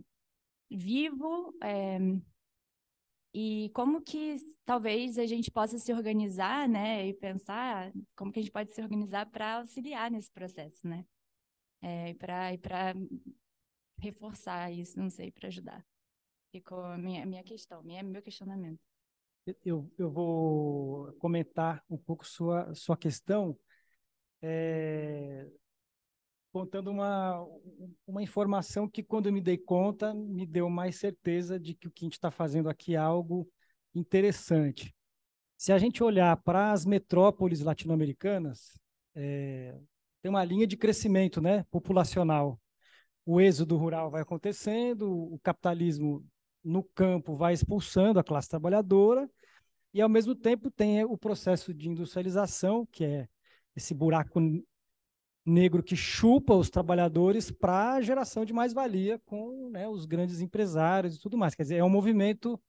S5: vivo é, e como que talvez a gente possa se organizar, né, e pensar como que a gente pode se organizar para auxiliar nesse processo, né? é, e para reforçar isso, não sei, para ajudar. Ficou a minha, minha questão, minha, meu questionamento.
S4: Eu, eu vou comentar um pouco sua, sua questão, é, contando uma, uma informação que, quando eu me dei conta, me deu mais certeza de que o que a gente está fazendo aqui é algo interessante. Se a gente olhar para as metrópoles latino-americanas, é, tem uma linha de crescimento né, populacional. O êxodo rural vai acontecendo, o capitalismo no campo vai expulsando a classe trabalhadora, e ao mesmo tempo tem é, o processo de industrialização, que é esse buraco negro que chupa os trabalhadores para a geração de mais-valia com né, os grandes empresários e tudo mais. Quer dizer, é um movimento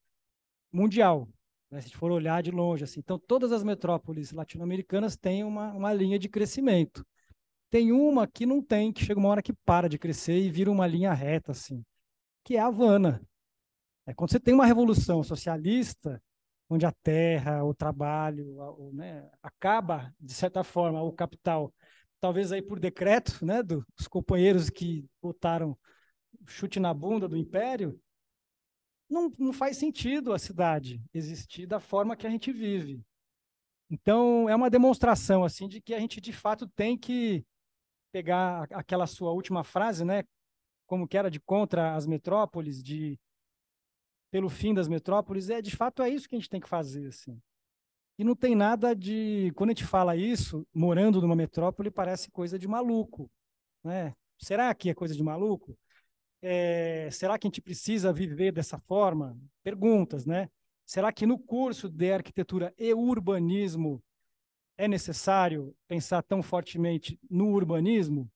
S4: mundial, né, se a gente for olhar de longe. Assim. Então, todas as metrópoles latino-americanas têm uma, uma linha de crescimento. Tem uma que não tem, que chega uma hora que para de crescer e vira uma linha reta, assim, que é a Havana. É, quando você tem uma revolução socialista, onde a terra, o trabalho, a, o, né, acaba, de certa forma, o capital, talvez aí por decreto né, dos companheiros que botaram chute na bunda do império, não, não faz sentido a cidade existir da forma que a gente vive. Então, é uma demonstração assim de que a gente de fato tem que pegar aquela sua última frase, né? Como que era de contra as metrópoles, de pelo fim das metrópoles, é de fato é isso que a gente tem que fazer, assim. E não tem nada de, quando a gente fala isso, morando numa metrópole parece coisa de maluco, né? Será que é coisa de maluco? É, será que a gente precisa viver dessa forma? Perguntas, né? Será que no curso de arquitetura e urbanismo é necessário pensar tão fortemente no urbanismo?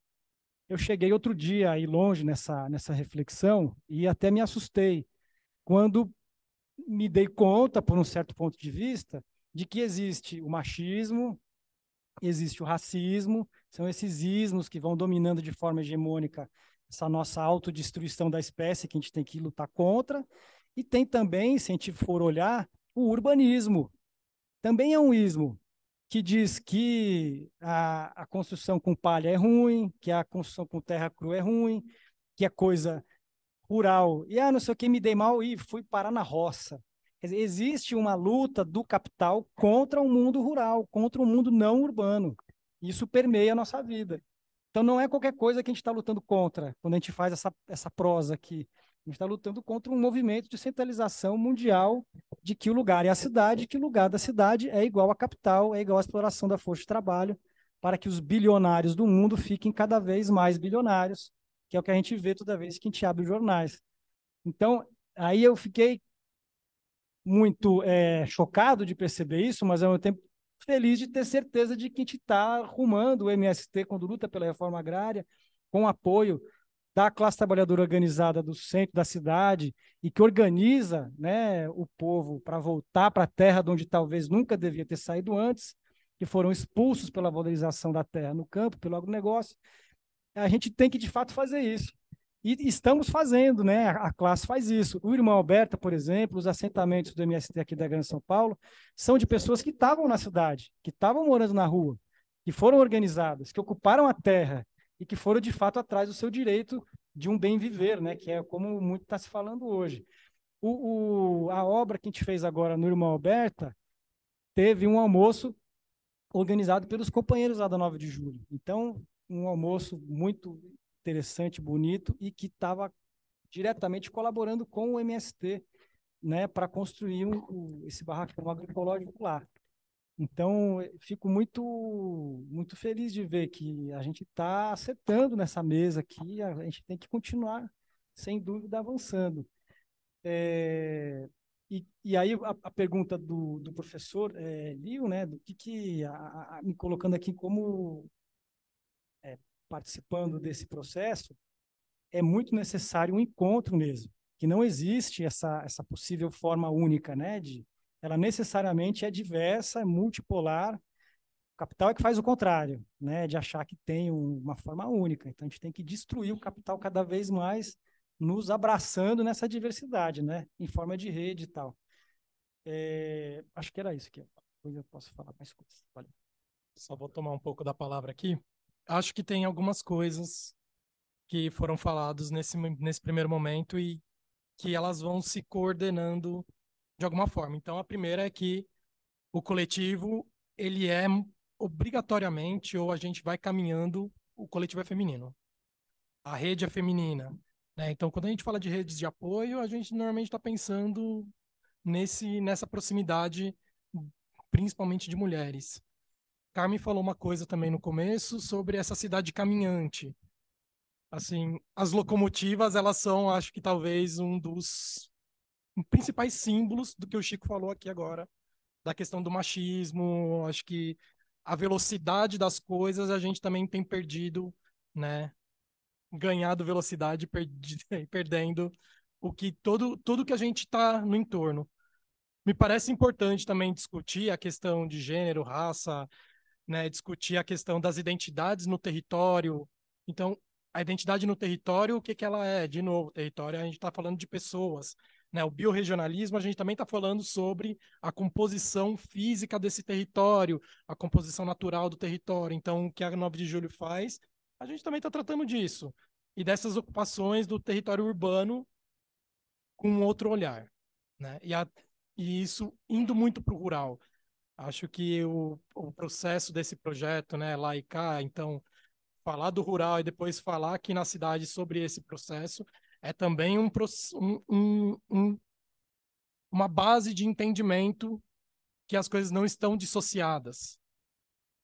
S4: Eu cheguei outro dia aí longe nessa, nessa reflexão e até me assustei quando me dei conta, por um certo ponto de vista, de que existe o machismo, existe o racismo, são esses ismos que vão dominando de forma hegemônica essa nossa autodestruição da espécie que a gente tem que lutar contra, e tem também, se a gente for olhar, o urbanismo. Também é um ismo, que diz que a, a, construção com palha é ruim, que a construção com terra crua é ruim, que é coisa rural. E ah, não sei o que, me dei mal e fui parar na roça. existe uma luta do capital contra o mundo rural, contra o mundo não urbano. Isso permeia a nossa vida. Então não é qualquer coisa que a gente está lutando contra quando a gente faz essa, essa prosa aqui. A gente está lutando contra um movimento de centralização mundial de que o lugar é a cidade, que o lugar da cidade é igual à capital, é igual à exploração da força de trabalho, para que os bilionários do mundo fiquem cada vez mais bilionários, que é o que a gente vê toda vez que a gente abre os jornais. Então, aí eu fiquei muito é, chocado de perceber isso, mas ao mesmo tempo feliz de ter certeza de que a gente está arrumando o MST quando luta pela reforma agrária, com apoio da classe trabalhadora organizada do centro da cidade e que organiza né, o povo para voltar para a terra de onde talvez nunca devia ter saído antes, que foram expulsos pela valorização da terra no campo, pelo agronegócio. A gente tem que, de fato, fazer isso. E estamos fazendo, né? A classe faz isso. O Irmão Alberta, por exemplo, os assentamentos do MST aqui da Grande São Paulo, são de pessoas que estavam na cidade, que estavam morando na rua, que foram organizadas, que ocuparam a terra, e que foram de fato atrás do seu direito de um bem viver, né? Que é como muito está se falando hoje. O, o, a obra que a gente fez agora no Irmão Alberta teve um almoço organizado pelos companheiros lá da 9 de julho. Então, um almoço muito interessante, bonito e que estava diretamente colaborando com o MST né, para construir um, um, esse barracão agroecológico lá. Então, eh, fico muito muito feliz de ver que a gente está acertando nessa mesa aqui, a gente tem que continuar, sem dúvida, avançando. É, e, e, aí a, a pergunta do, do professor é, eh, Lio, né, do que, que a, a, me colocando aqui como é, participando desse processo, é muito necessário um encontro mesmo, que não existe essa, essa possível forma única né, de, ela necessariamente é diversa, é multipolar. O capital é que faz o contrário, né, de achar que tem um, uma forma única. Então a gente tem que destruir o capital cada vez mais, nos abraçando nessa diversidade, né, em
S1: forma de rede e tal. É, acho que era isso que depois eu posso falar mais coisas. Valeu. Só vou tomar um pouco da palavra aqui. Acho que tem algumas coisas que foram faladas nesse, nesse primeiro momento e que elas vão se coordenando de alguma forma. Então, a primeira é que o coletivo ele é obrigatoriamente ou a gente vai caminhando, o coletivo é feminino. A rede é feminina. Né? Então, quando a gente fala de redes de apoio, a gente normalmente está pensando nesse nessa proximidade, principalmente de mulheres. Carmen falou uma coisa também no começo sobre essa cidade caminhante. Assim, as locomotivas, elas são, acho que talvez um dos principais símbolos do que o Chico falou aqui agora, da questão do machismo, acho que a velocidade das coisas a gente também tem perdido, né? Ganhado velocidade perdendo o que todo tudo que a gente está no entorno. Me parece importante também discutir a questão de gênero, raça, né? Discutir a questão das identidades no território. Então, a identidade no território, o que que ela é? De novo, território, a gente está falando de pessoas. Né? O biorregionalismo, a gente também está falando sobre a composição física desse território, a composição natural do território. Então, o que a 9 de julho faz, a gente também está tratando disso. E dessas ocupações do território urbano com outro olhar. Né? E, a, e isso indo muito para o rural. Acho que o, o processo desse projeto, né, lá e cá, então, falar do rural e depois falar aqui na cidade sobre esse processo, é também um, um, um, uma base de entendimento que as coisas não estão dissociadas.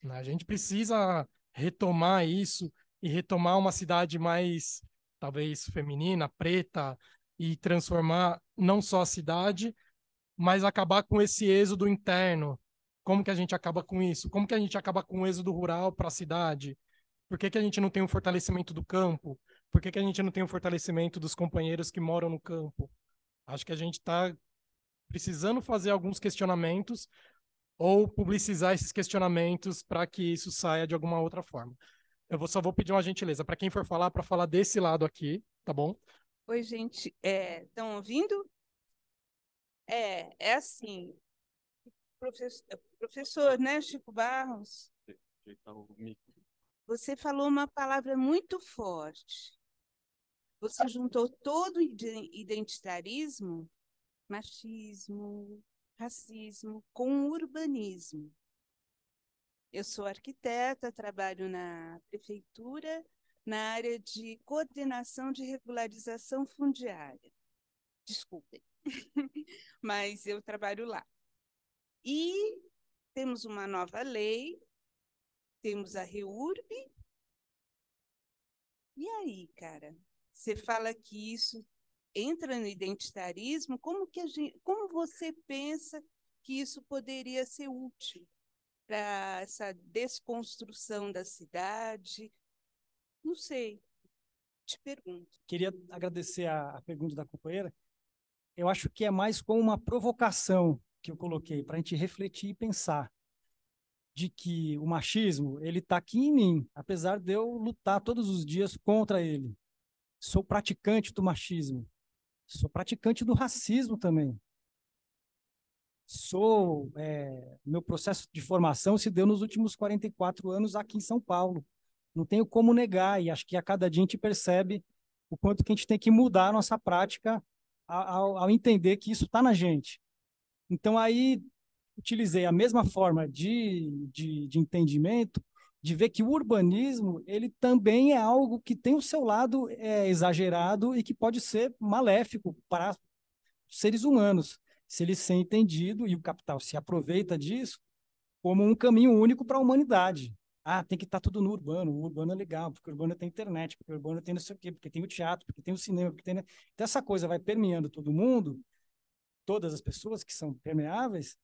S1: Né? A gente precisa retomar isso e retomar uma cidade mais, talvez, feminina, preta, e transformar não só a cidade, mas acabar com esse êxodo interno. Como que a gente acaba com isso? Como que a gente acaba com o êxodo rural para a cidade? Por que, que a gente não tem um fortalecimento do campo? Por que, que a gente não tem o um fortalecimento dos companheiros que moram no campo? Acho que a gente está precisando fazer alguns questionamentos ou publicizar esses questionamentos para que isso saia de alguma outra forma. Eu vou, só vou pedir uma gentileza para quem for falar, para falar desse lado aqui, tá bom?
S6: Oi, gente. Estão é, ouvindo? É, é assim. Professor, professor, né, Chico Barros? Você falou uma palavra muito forte. Você juntou todo o identitarismo, machismo, racismo, com o urbanismo. Eu sou arquiteta, trabalho na prefeitura, na área de coordenação de regularização fundiária. Desculpem, mas eu trabalho lá. E temos uma nova lei, temos a REURB. E aí, cara? Você fala que isso entra no identitarismo. Como que gente, como você pensa que isso poderia ser útil para essa desconstrução da cidade? Não sei. Te pergunto.
S4: Queria agradecer a, a pergunta da companheira. Eu acho que é mais como uma provocação que eu coloquei para a gente refletir e pensar de que o machismo ele está aqui em mim, apesar de eu lutar todos os dias contra ele. Sou praticante do machismo. Sou praticante do racismo também. Sou. É, meu processo de formação se deu nos últimos 44 anos aqui em São Paulo. Não tenho como negar, e acho que a cada dia a gente percebe o quanto que a gente tem que mudar a nossa prática ao, ao entender que isso está na gente. Então, aí, utilizei a mesma forma de, de, de entendimento de ver que o urbanismo ele também é algo que tem o seu lado é, exagerado e que pode ser maléfico para os seres humanos, se ele ser entendido e o capital se aproveita disso como um caminho único para a humanidade. Ah, tem que estar tá tudo no urbano, o urbano é legal, porque o urbano tem internet, porque o urbano tem não sei o quê, porque tem o teatro, porque tem o cinema, porque tem... Né? Então essa coisa vai permeando todo mundo, todas as pessoas que são permeáveis,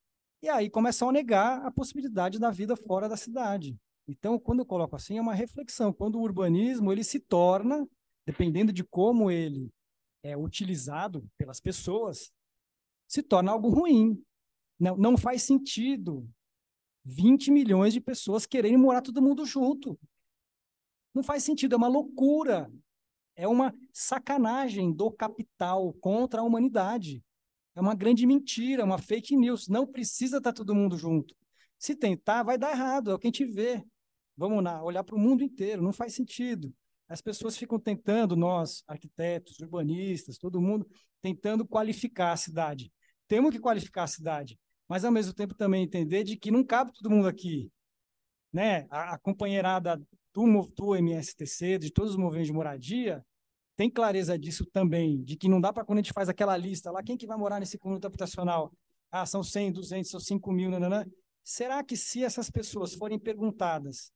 S4: e aí começam a negar a possibilidade da vida fora da cidade. Então, quando eu coloco assim, é uma reflexão. Quando o urbanismo ele se torna, dependendo de como ele é utilizado pelas pessoas, se torna algo ruim. Não, não faz sentido 20 milhões de pessoas quererem morar todo mundo junto. Não faz sentido, é uma loucura. É uma sacanagem do capital contra a humanidade. É uma grande mentira, é uma fake news. Não precisa estar todo mundo junto. Se tentar, vai dar errado, é o que a gente vê. Vamos lá, olhar para o mundo inteiro, não faz sentido. As pessoas ficam tentando, nós, arquitetos, urbanistas, todo mundo, tentando qualificar a cidade. Temos que qualificar a cidade, mas ao mesmo tempo também entender de que não cabe todo mundo aqui. Né? A, a companheirada do, do MSTC, de todos os movimentos de moradia, tem clareza disso também, de que não dá para quando a gente faz aquela lista lá, quem que vai morar nesse conjunto habitacional? Ah, são 100, 200, são 5 mil, nananã. Será que se essas pessoas forem perguntadas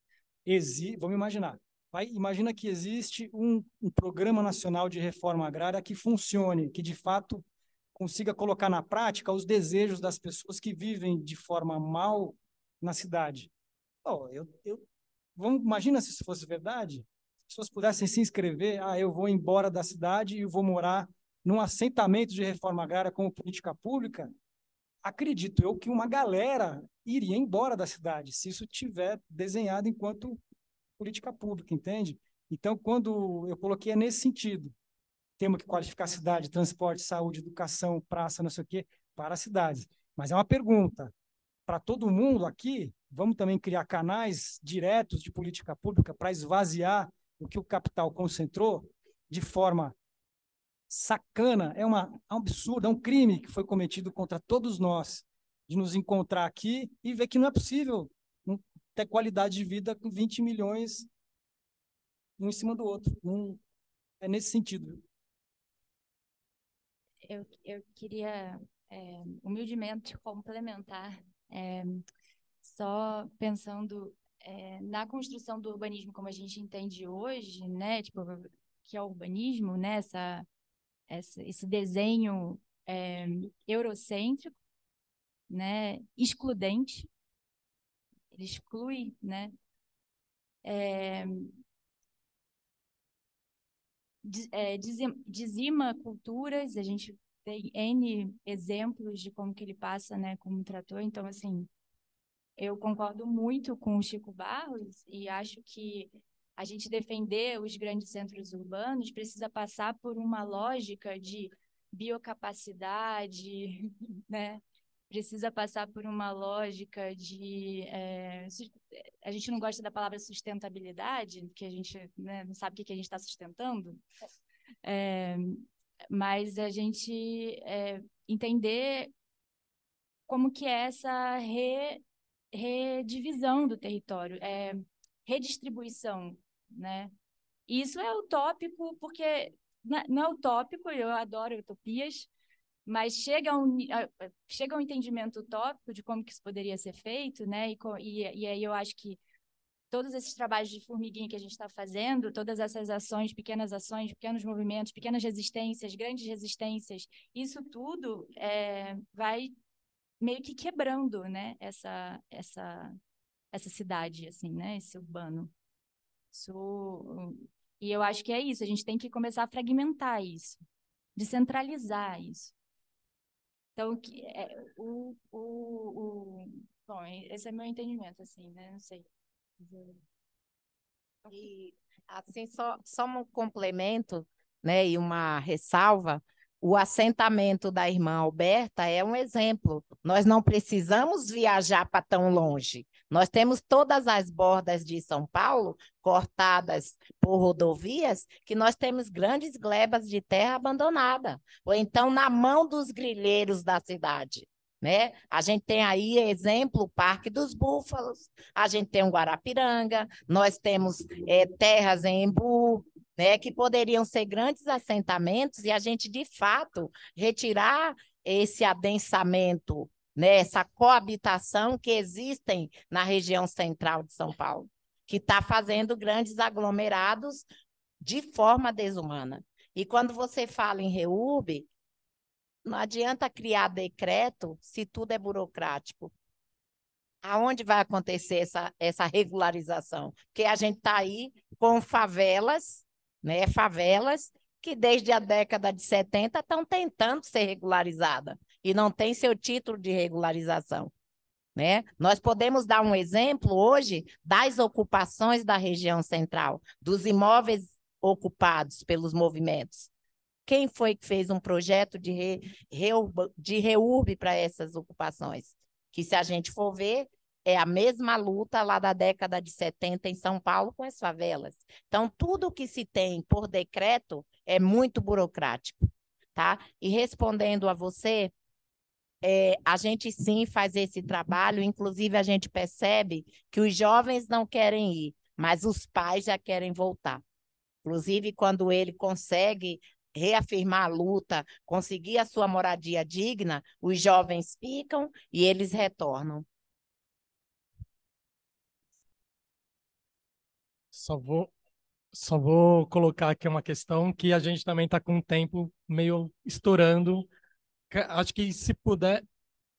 S4: exi, vamos imaginar, vai, imagina que existe um, um programa nacional de reforma agrária que funcione, que de fato consiga colocar na prática os desejos das pessoas que vivem de forma mal na cidade. Oh, eu, eu, vamos, imagina se isso fosse verdade, se as pessoas pudessem se inscrever, ah, eu vou embora da cidade e vou morar num assentamento de reforma agrária como política pública, acredito eu que uma galera iria embora da cidade se isso tiver desenhado enquanto política pública, entende? Então, quando eu coloquei é nesse sentido, temos que qualificar cidade, transporte, saúde, educação, praça, não sei o quê, para as cidades. Mas é uma pergunta. Para todo mundo aqui, vamos também criar canais diretos de política pública para esvaziar o que o capital concentrou de forma sacana, é uma, é um absurdo, é um crime que foi cometido contra todos nós, de nos encontrar aqui e ver que não é possível ter qualidade de vida com 20 milhões um em cima do outro. Um, é nesse sentido.
S5: Eu, eu queria é, humildemente complementar, é, só pensando é, na construção do urbanismo como a gente entende hoje, né, tipo, que é o urbanismo, né, essa essa, esse desenho é, eurocêntrico, né, excludente, ele exclui, né, é, é dizima culturas, a gente tem N exemplos de como que ele passa, né, como trator, então, assim, eu concordo muito com o Chico Barros e acho que a gente defender os grandes centros urbanos precisa passar por uma lógica de biocapacidade, né? precisa passar por uma lógica de é, a gente não gosta da palavra sustentabilidade que a gente né, não sabe o que a gente está sustentando é, mas a gente é, entender como que é essa re, redivisão do território é redistribuição né? Isso é utópico porque é, não é utópico, eu adoro utopias, mas chega um, chega um entendimento utópico de como que isso poderia ser feito, né? E, e, e aí eu acho que todos esses trabalhos de formiguinha que a gente está fazendo, todas essas ações, pequenas ações, pequenos movimentos, pequenas resistências, grandes resistências, isso tudo é, vai meio que quebrando, né? Essa, essa, essa cidade, assim, né? Esse urbano. Isso. E eu acho que é isso. A gente tem que começar a fragmentar isso, descentralizar isso. Então, que é, o, o, o, Bom, esse é meu entendimento, assim, né? Não sei.
S3: E, assim, só, só um complemento, né? E uma ressalva o assentamento da irmã Alberta é um exemplo. Nós não precisamos viajar para tão longe. Nós temos todas as bordas de São Paulo cortadas por rodovias que nós temos grandes glebas de terra abandonada, ou então na mão dos grilheiros da cidade. Né? A gente tem aí exemplo o Parque dos Búfalos, a gente tem o Guarapiranga, nós temos é, terras em Embu, né, que poderiam ser grandes assentamentos e a gente, de fato, retirar esse adensamento, né, essa coabitação que existem na região central de São Paulo, que está fazendo grandes aglomerados de forma desumana. E quando você fala em reúbe, não adianta criar decreto se tudo é burocrático. Aonde vai acontecer essa, essa regularização? Porque a gente está aí com favelas né, favelas que desde a década de 70 estão tentando ser regularizadas e não tem seu título de regularização. Né? Nós podemos dar um exemplo hoje das ocupações da região central, dos imóveis ocupados pelos movimentos. Quem foi que fez um projeto de, re, de reurb para essas ocupações? Que, se a gente for ver, é a mesma luta lá da década de 70 em São Paulo com as favelas. Então, tudo que se tem por decreto é muito burocrático, tá? E respondendo a você, é, a gente sim faz esse trabalho, inclusive a gente percebe que os jovens não querem ir, mas os pais já querem voltar. Inclusive, quando ele consegue reafirmar a luta, conseguir a sua moradia digna, os jovens ficam e eles retornam.
S1: Só vou, só vou colocar aqui uma questão que a gente também está com o tempo meio estourando. Acho que se puder,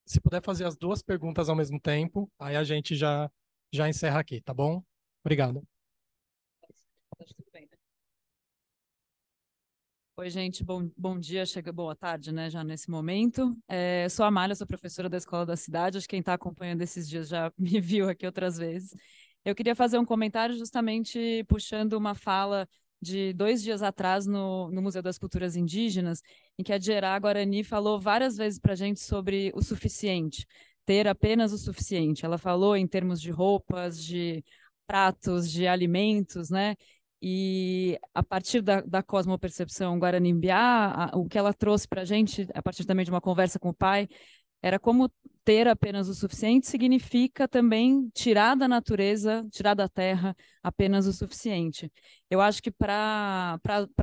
S1: se puder fazer as duas perguntas ao mesmo tempo, aí a gente já, já encerra aqui, tá bom? Obrigado. Né?
S8: Oi, gente, bom, bom dia, chega boa tarde, né, já nesse momento. É, sou a Amália, sou professora da Escola da Cidade, acho que quem está acompanhando esses dias já me viu aqui outras vezes. Eu queria fazer um comentário justamente puxando uma fala de dois dias atrás no, no Museu das Culturas Indígenas, em que a Gerá Guarani falou várias vezes para a gente sobre o suficiente, ter apenas o suficiente. Ela falou em termos de roupas, de pratos, de alimentos, né? E a partir da, da cosmopercepção Guaranimbiá, o que ela trouxe para a gente, a partir também de uma conversa com o pai, era como ter apenas o suficiente significa também tirar da natureza, tirar da terra apenas o suficiente. Eu acho que para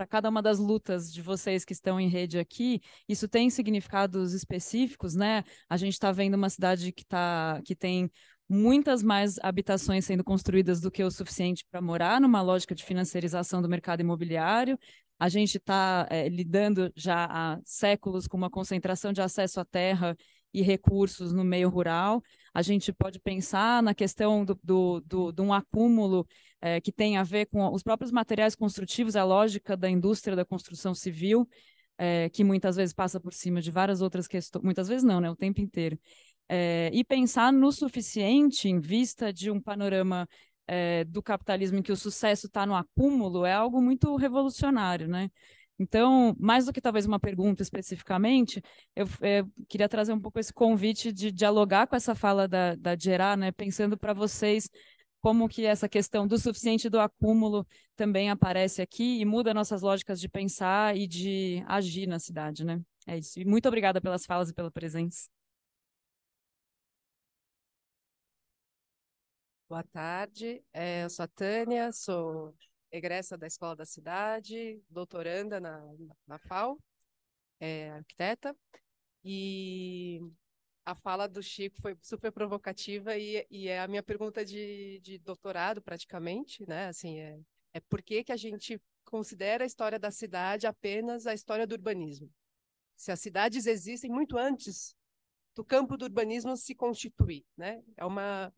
S8: cada uma das lutas de vocês que estão em rede aqui, isso tem significados específicos, né? A gente está vendo uma cidade que, tá, que tem muitas mais habitações sendo construídas do que o suficiente para morar, numa lógica de financiarização do mercado imobiliário. A gente está é, eh, lidando já há séculos com uma concentração de acesso à terra e recursos no meio rural. A gente pode pensar na questão do, do, do, de um acúmulo é, que tem a ver com os próprios materiais construtivos, a é lógica da indústria da construção civil, é, que muitas vezes passa por cima de várias outras questões, muitas vezes não, né, o tempo inteiro. É, e pensar no suficiente em vista de um panorama é, do capitalismo em que o sucesso está no acúmulo é algo muito revolucionário, né? Então, mais do que talvez uma pergunta especificamente, eu, eu eh, queria trazer um pouco esse convite de dialogar com essa fala da, da né? pensando para vocês como que essa questão do suficiente do acúmulo também aparece aqui e muda nossas lógicas de pensar e de agir na cidade, né? É isso. E muito obrigada pelas falas e
S9: pela presença. Boa tarde, é, eu sou a Tânia, sou egressa da Escola da Cidade, doutoranda na, na FAO, é, arquiteta, e a fala do Chico foi super provocativa e, e é a minha pergunta de, de doutorado, praticamente, né? Assim, é, é por que, que a gente considera a história da cidade apenas a história do urbanismo? Se as cidades existem muito antes do campo do urbanismo se constituir, né? É uma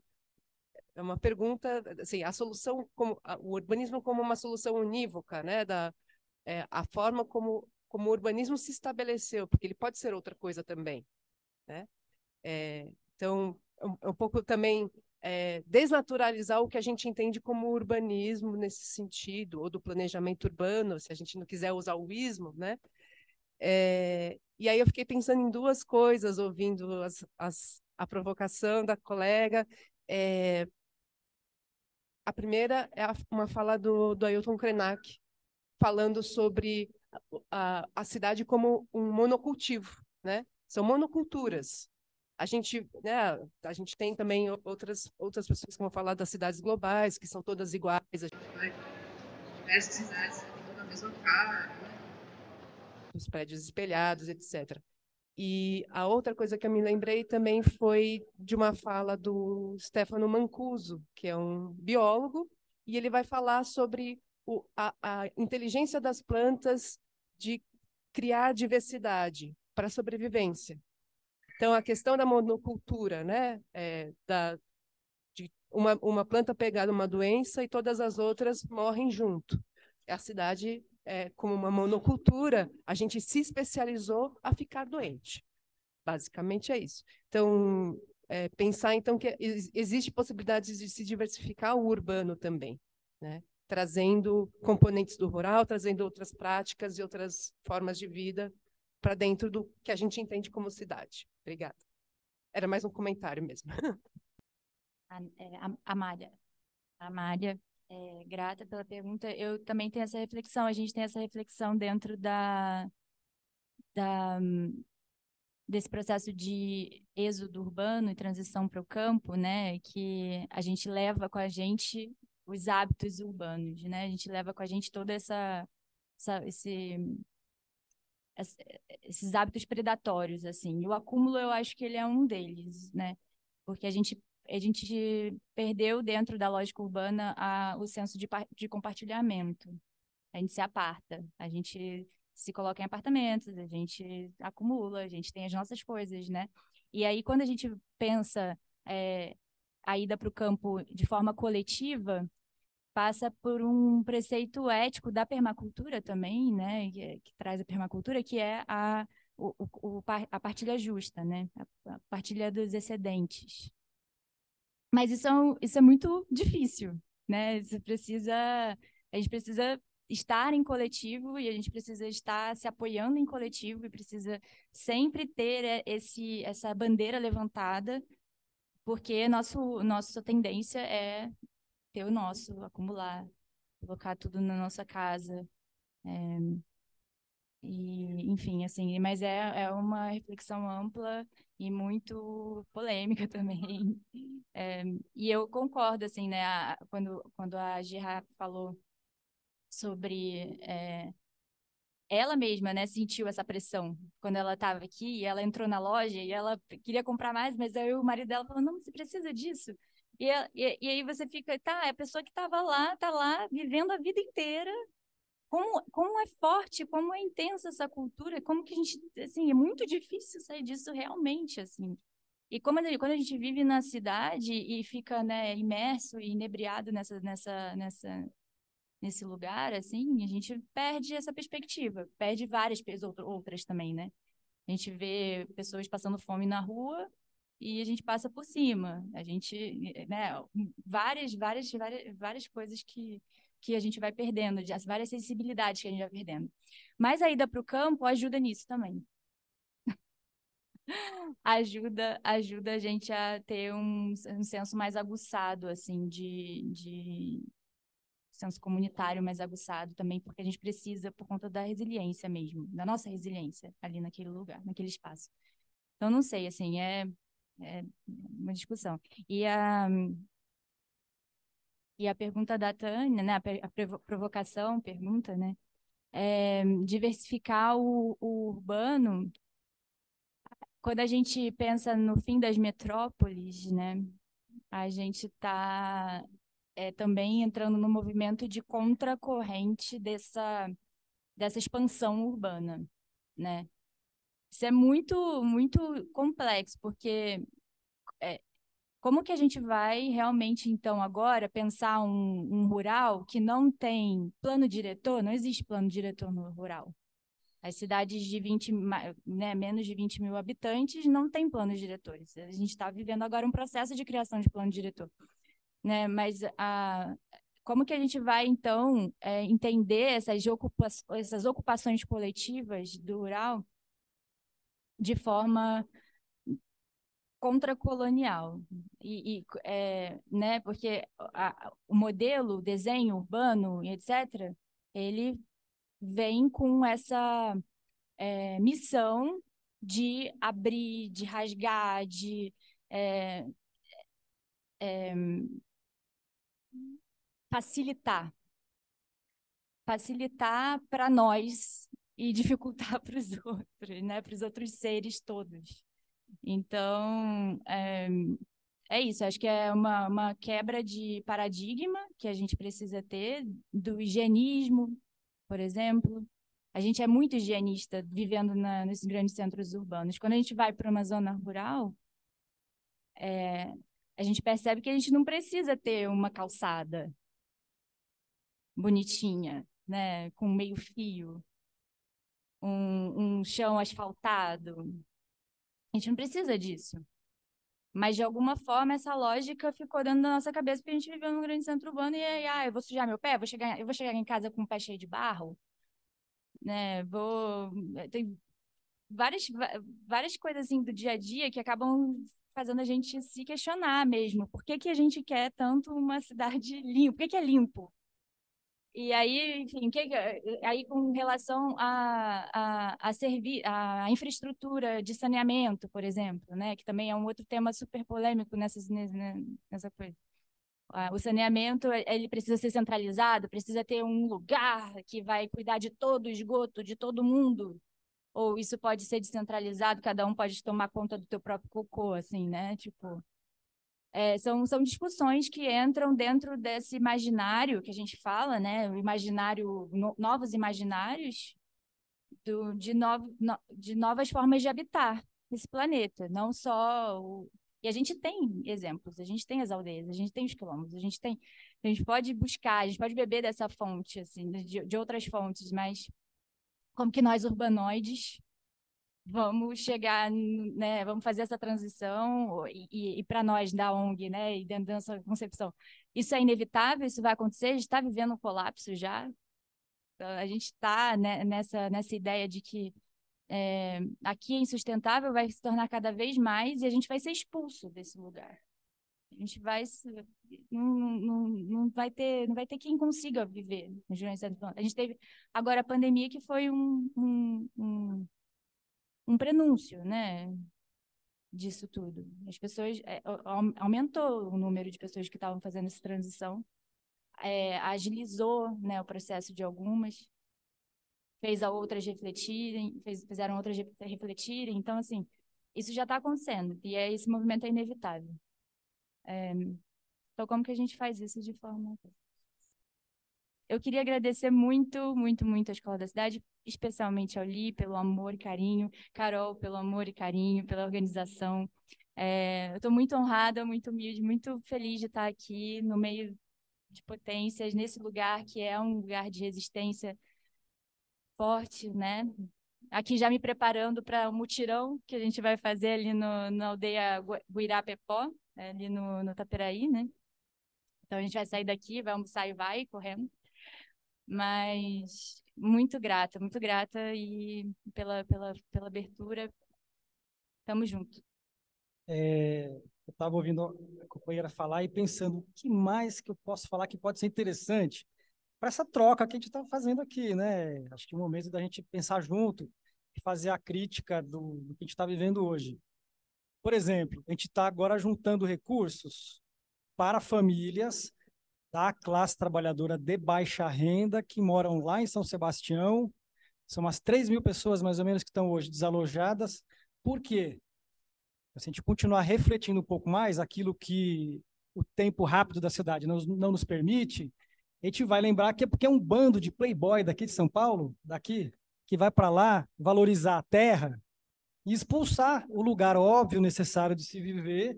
S9: é uma pergunta, assim, a solução, como, o urbanismo como uma solução unívoca, né? Da, é, a forma como, como o urbanismo se estabeleceu, porque ele pode ser outra coisa também, né? É, então, um, um pouco também é, desnaturalizar o que a gente entende como urbanismo nesse sentido, ou do planejamento urbano, se a gente não quiser usar o ismo, né? É, e aí eu fiquei pensando em duas coisas, ouvindo as, as, a provocação da colega, é, a primeira é uma fala do, do Ailton Krenak, falando sobre a, a cidade como um monocultivo, né? São monoculturas. A gente, né, a gente tem também outras, outras pessoas que vão falar das cidades globais, que são todas iguais. A gente vai
S6: diversas cidades, toda a mesma cara, né?
S9: Os prédios espelhados, etc. E a outra coisa que eu me lembrei também foi de uma fala do Stefano Mancuso, que é um biólogo, e ele vai falar sobre o, a, a inteligência das plantas de criar diversidade para sobrevivência. Então, a questão da monocultura, né? É, da, de uma, uma planta pegar uma doença e todas as outras morrem junto. A cidade é, como uma monocultura, a gente se especializou a ficar doente. Basicamente é isso. Então, é, pensar então que existe possibilidades de se diversificar o urbano também, né? trazendo componentes do rural, trazendo outras práticas e outras formas de vida para dentro do que a gente entende como cidade. Obrigada. Era mais um comentário mesmo. É, a
S5: Amália, é, grata pela pergunta. Eu também tenho essa reflexão. A gente tem essa reflexão dentro da, da desse processo de êxodo urbano e transição para o campo, né? Que a gente leva com a gente os hábitos urbanos, né? A gente leva com a gente toda essa, essa esse esses hábitos predatórios assim. E o acúmulo eu acho que ele é um deles, né? Porque a gente a gente perdeu dentro da lógica urbana a, o senso de, de compartilhamento. A gente se aparta, a gente se coloca em apartamentos, a gente acumula, a gente tem as nossas coisas, né? E aí, quando a gente pensa é, a ida para o campo de forma coletiva, passa por um preceito ético da permacultura também, né? Que, é, que traz a permacultura, que é a, o, o, a partilha justa, né? A, a partilha dos excedentes. Mas isso é, um, isso é muito difícil, né? Você precisa, a gente precisa estar em coletivo e a gente precisa estar se apoiando em coletivo e precisa sempre ter é, esse, essa bandeira levantada, porque nosso, nossa tendência é ter o nosso, acumular, colocar tudo na nossa casa. É, e, enfim, assim, mas é, é uma reflexão ampla e muito polêmica também. É, e eu concordo, assim, né, a, quando, quando a Gerard falou sobre é, ela mesma, né, sentiu essa pressão quando ela estava aqui, e ela entrou na loja e ela queria comprar mais, mas aí o marido dela falou, não, você precisa disso. E, e, e aí você fica, tá, é a pessoa que estava lá, tá lá vivendo a vida inteira, como, como é forte, como é intensa essa cultura, como que a gente, assim, é muito difícil sair disso realmente, assim. E como quando a gente vive na cidade e fica, né, imerso e inebriado nessa, nessa, nessa, nesse lugar, assim, a gente perde essa perspectiva, perde várias outras também, né? A gente vê pessoas passando fome na rua e a gente passa por cima. A gente, né, várias, várias, várias, várias coisas que que a gente vai perdendo, de as várias sensibilidades que a gente vai perdendo. Mas a ida para o campo ajuda nisso também. ajuda, ajuda a gente a ter um, um senso mais aguçado, assim, de, de senso comunitário mais aguçado também, porque a gente precisa por conta da resiliência mesmo, da nossa resiliência ali naquele lugar, naquele espaço. Então, não sei, assim, é, é uma discussão. E a, e a pergunta da Tânia, né, a provocação, pergunta, né, é diversificar o, o urbano, quando a gente pensa no fim das metrópoles, né, a gente está é, também entrando no movimento de contracorrente dessa, dessa expansão urbana, né? Isso é muito, muito complexo, porque como que a gente vai realmente, então, agora pensar um, um rural que não tem plano diretor? Não existe plano diretor no rural. As cidades de 20, né, menos de 20 mil habitantes não têm planos diretores. A gente está vivendo agora um processo de criação de plano diretor. Né? Mas a, como que a gente vai, então, é, entender essas, ocupa essas ocupações coletivas do rural de forma contracolonial e, e é, né porque a, o modelo o desenho urbano etc ele vem com essa é, missão de abrir de rasgar de é, é facilitar facilitar para nós e dificultar para os outros né para os outros seres todos então, é, é isso, acho que é uma, uma quebra de paradigma que a gente precisa ter do higienismo, por exemplo. A gente é muito higienista vivendo na, nesses grandes centros urbanos. Quando a gente vai para uma zona rural, é, a gente percebe que a gente não precisa ter uma calçada bonitinha, né, com meio fio, um, um chão asfaltado, a gente não precisa disso. Mas, de alguma forma, essa lógica ficou dentro da nossa cabeça, porque a gente viveu num grande centro urbano e, aí, ah, eu vou sujar meu pé, vou chegar, eu vou chegar em casa com o pé cheio de barro, né? Vou... Eh, tem várias, várias coisas, assim, do dia a dia que acabam fazendo a gente se questionar mesmo. Por que, que a gente quer tanto uma cidade limpa? Por que, que é limpo? E aí, enfim, que, aí com relação à a, a, a, servir a infraestrutura de saneamento, por exemplo, né, que também é um outro tema super polêmico nessas, nessa coisa. Ah, o saneamento eh, ele precisa ser centralizado, precisa ter um lugar que vai cuidar de todo o esgoto, de todo mundo. Ou isso pode ser descentralizado, cada um pode tomar conta do teu próprio cocô, assim, né? Tipo, é, são, são discussões que entram dentro desse imaginário que a gente fala, né? O imaginário, no, novos imaginários do, de, no, no, de novas formas de habitar esse planeta, não só o... E a gente tem exemplos, a gente tem as aldeias, a gente tem os quilombos, a gente tem. A gente pode buscar, a gente pode beber dessa fonte, assim, de, de outras fontes, mas como que nós urbanoides vamos chegar, né, vamos fazer essa transição e, e, para nós da ONG, né, e dentro da nossa concepção, isso é inevitável, isso vai acontecer, a gente está vivendo um colapso já, então, a gente está né, nessa, nessa ideia de que é, aqui é insustentável, vai se tornar cada vez mais e a gente vai ser expulso desse lugar. A gente vai não, não, não vai ter não vai ter quem consiga viver no Júnior A gente teve agora a pandemia que foi um, um, um um prenúncio, né? Disso tudo. As pessoas. É, aumentou o número de pessoas que estavam fazendo essa transição, é, agilizou né, o processo de algumas, fez a outras refletirem, fez, fizeram outras refletirem. Então, assim, isso já está acontecendo e é, esse movimento é inevitável. É, então, como que a gente faz isso de forma. Eu queria agradecer muito, muito, muito a Escola da Cidade, especialmente ao Li pelo amor e carinho, Carol pelo amor e carinho, pela organização. É, eu estou muito honrada, muito humilde, muito feliz de estar aqui no meio de potências, nesse lugar que é um lugar de resistência forte, né? Aqui já me preparando para o um mutirão que a gente vai fazer ali no, na aldeia Guirapepó, é, ali no, no Taperaí, né? Então a gente vai sair daqui, vai almoçar e vai correndo. Mas muito grata, muito grata e pela, pela, pela abertura. Tamo
S4: junto. É, eu estava ouvindo a companheira falar e pensando o que mais que eu posso falar que pode ser interessante para essa troca que a gente está fazendo aqui, né? Acho que é o momento da gente pensar junto e fazer a crítica do, do que a gente está vivendo hoje. Por exemplo, a gente está agora juntando recursos para famílias da classe trabalhadora de baixa renda que moram lá em São Sebastião. São umas 3 mil pessoas, mais ou menos, que estão hoje desalojadas. Por quê? Se a gente continuar refletindo um pouco mais aquilo que o tempo rápido da cidade não, não nos permite, a gente vai lembrar que é porque é um bando de playboy daqui de São Paulo, daqui, que vai para lá valorizar a terra e expulsar o lugar óbvio necessário de se viver,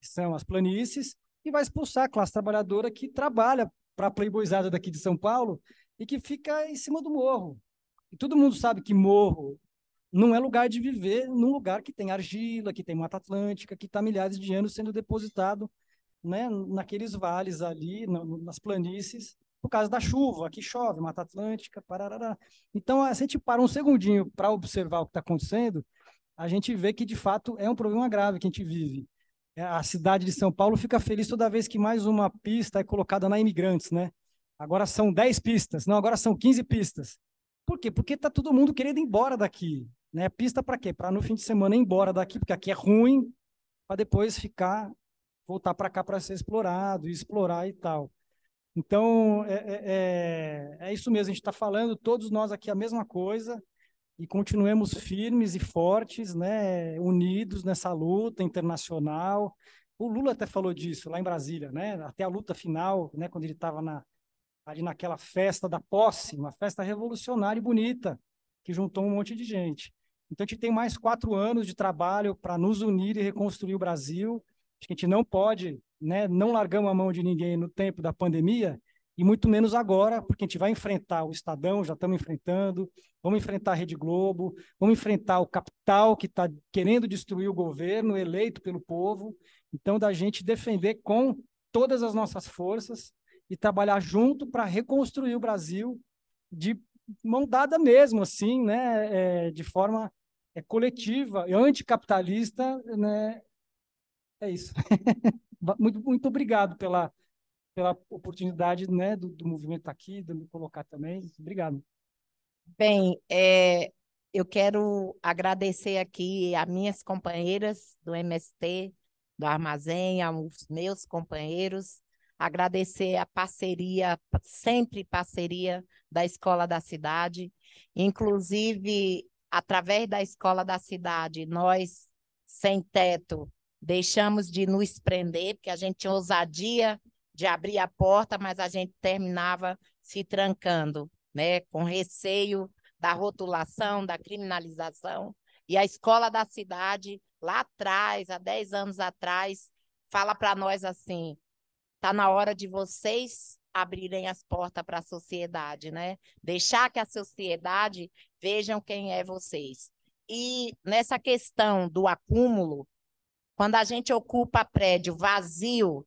S4: que são as planícies, e vai expulsar a classe trabalhadora que trabalha para a playboyzada daqui de São Paulo e que fica em cima do morro. E todo mundo sabe que morro não é lugar de viver num lugar que tem argila, que tem Mata Atlântica, que está milhares de anos sendo depositado né, naqueles vales ali, nas planícies, por causa da chuva, que chove, Mata Atlântica, parará. Então, se a gente para um segundinho para observar o que está acontecendo, a gente vê que, de fato, é um problema grave que a gente vive. É, a cidade de São Paulo fica feliz toda vez que mais uma pista é colocada na Imigrantes, né? Agora são 10 pistas, não, agora são 15 pistas. Por quê? Porque tá todo mundo querendo ir embora daqui, né? Pista para quê? Para no fim de semana ir embora daqui, porque aqui é ruim, para depois ficar voltar para cá para ser explorado, e explorar e tal. Então é, é, é, é isso mesmo, a gente está falando todos nós aqui a mesma coisa e continuemos firmes e fortes, né, unidos nessa luta internacional. O Lula até falou disso lá em Brasília, né, até a luta final, né, quando ele estava na, ali naquela festa da posse, uma festa revolucionária e bonita, que juntou um monte de gente. Então, a gente tem mais quatro anos de trabalho para nos unir e reconstruir o Brasil. Acho que a gente não pode, né, não largamos a mão de ninguém no tempo da pandemia, e muito menos agora, porque a gente vai enfrentar o Estadão, já estamos enfrentando, vamos enfrentar a Rede Globo, vamos enfrentar o capital que está querendo destruir o governo eleito pelo povo. Então, da gente defender com todas as nossas forças e trabalhar junto para reconstruir o Brasil de mão dada mesmo, assim, né? É, de forma é, coletiva, anticapitalista, né? É isso. muito, muito obrigado pela
S3: pela oportunidade
S4: né, do, do movimento estar tá aqui, de me colocar também. Obrigado.
S3: Bem, é, eu quero agradecer aqui a minhas companheiras do MST, do Armazém, aos meus companheiros, agradecer a parceria, sempre parceria da Escola da Cidade, inclusive através da Escola da Cidade, nós, sem teto, deixamos de nos prender, porque a gente tinha ousadia de abrir a porta, mas a gente terminava se trancando, né, com receio da rotulação, da criminalização. E a escola da cidade, lá atrás, há 10 anos atrás, fala para nós assim: está na hora de vocês abrirem as portas para a sociedade, né? Deixar que a sociedade vejam quem é vocês. E nessa questão do acúmulo, quando a gente ocupa prédio vazio,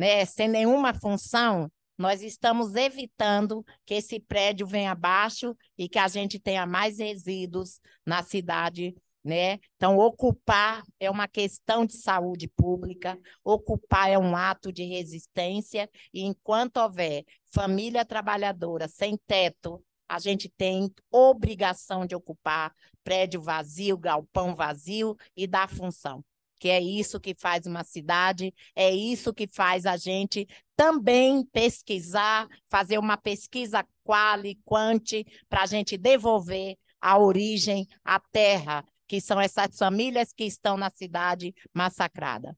S3: né, sem nenhuma função, nós estamos evitando que esse prédio venha abaixo e que a gente tenha mais resíduos na cidade, né? Então, ocupar é uma questão de saúde pública, ocupar é um ato de resistência, e enquanto houver família trabalhadora sem teto, a gente tem obrigação de ocupar prédio vazio, galpão vazio e dar função que é isso que faz uma cidade, é isso que faz a gente também pesquisar, fazer uma pesquisa quali, quante, para a gente devolver a origem à terra, que são essas famílias que estão na cidade massacrada.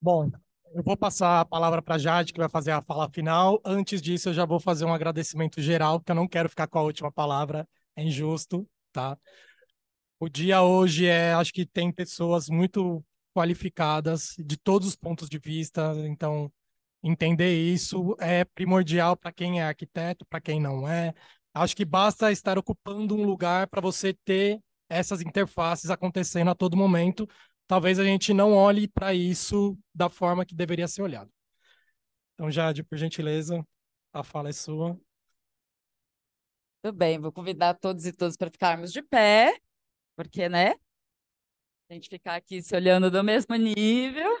S1: Bom, eu vou passar a palavra para Jade, que vai fazer a fala final. Antes disso, eu já vou fazer um agradecimento geral, porque eu não quero ficar com a última palavra, é injusto, tá? O dia hoje é, acho que tem pessoas muito qualificadas de todos os pontos de vista, então entender isso é primordial para quem é arquiteto, para quem não é. Acho que basta estar ocupando um lugar para você ter essas interfaces acontecendo a todo momento. Talvez a gente não olhe para isso da forma que deveria ser olhado. Então, Jade, por gentileza, a fala é sua.
S2: Tudo bem, vou convidar todos e todas para ficarmos de pé. Porque, né? A gente ficar aqui se olhando do mesmo nível.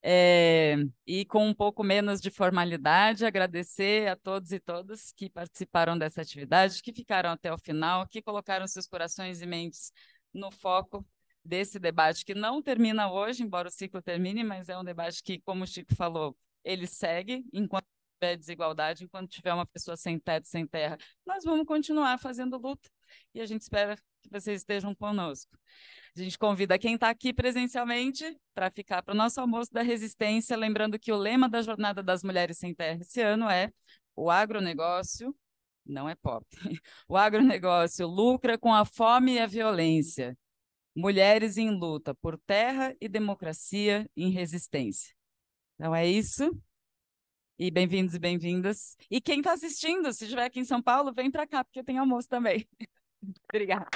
S2: É, e com um pouco menos de formalidade, agradecer a todos e todas que participaram dessa atividade, que ficaram até o final, que colocaram seus corações e mentes no foco desse debate que não termina hoje, embora o ciclo termine, mas é um debate que, como o Chico falou, ele segue enquanto tiver desigualdade, enquanto tiver uma pessoa sem teto, sem terra. Nós vamos continuar fazendo luta e a gente espera que vocês estejam conosco. A gente convida quem está aqui presencialmente para ficar para o nosso almoço da resistência, lembrando que o lema da Jornada das Mulheres Sem Terra esse ano é o agronegócio não é pop. O agronegócio lucra com a fome e a violência. Mulheres em luta por terra e democracia em resistência. Então é isso. E bem-vindos e bem-vindas. E quem está assistindo, se estiver aqui em São Paulo, vem para cá, porque tem almoço também. Obrigada.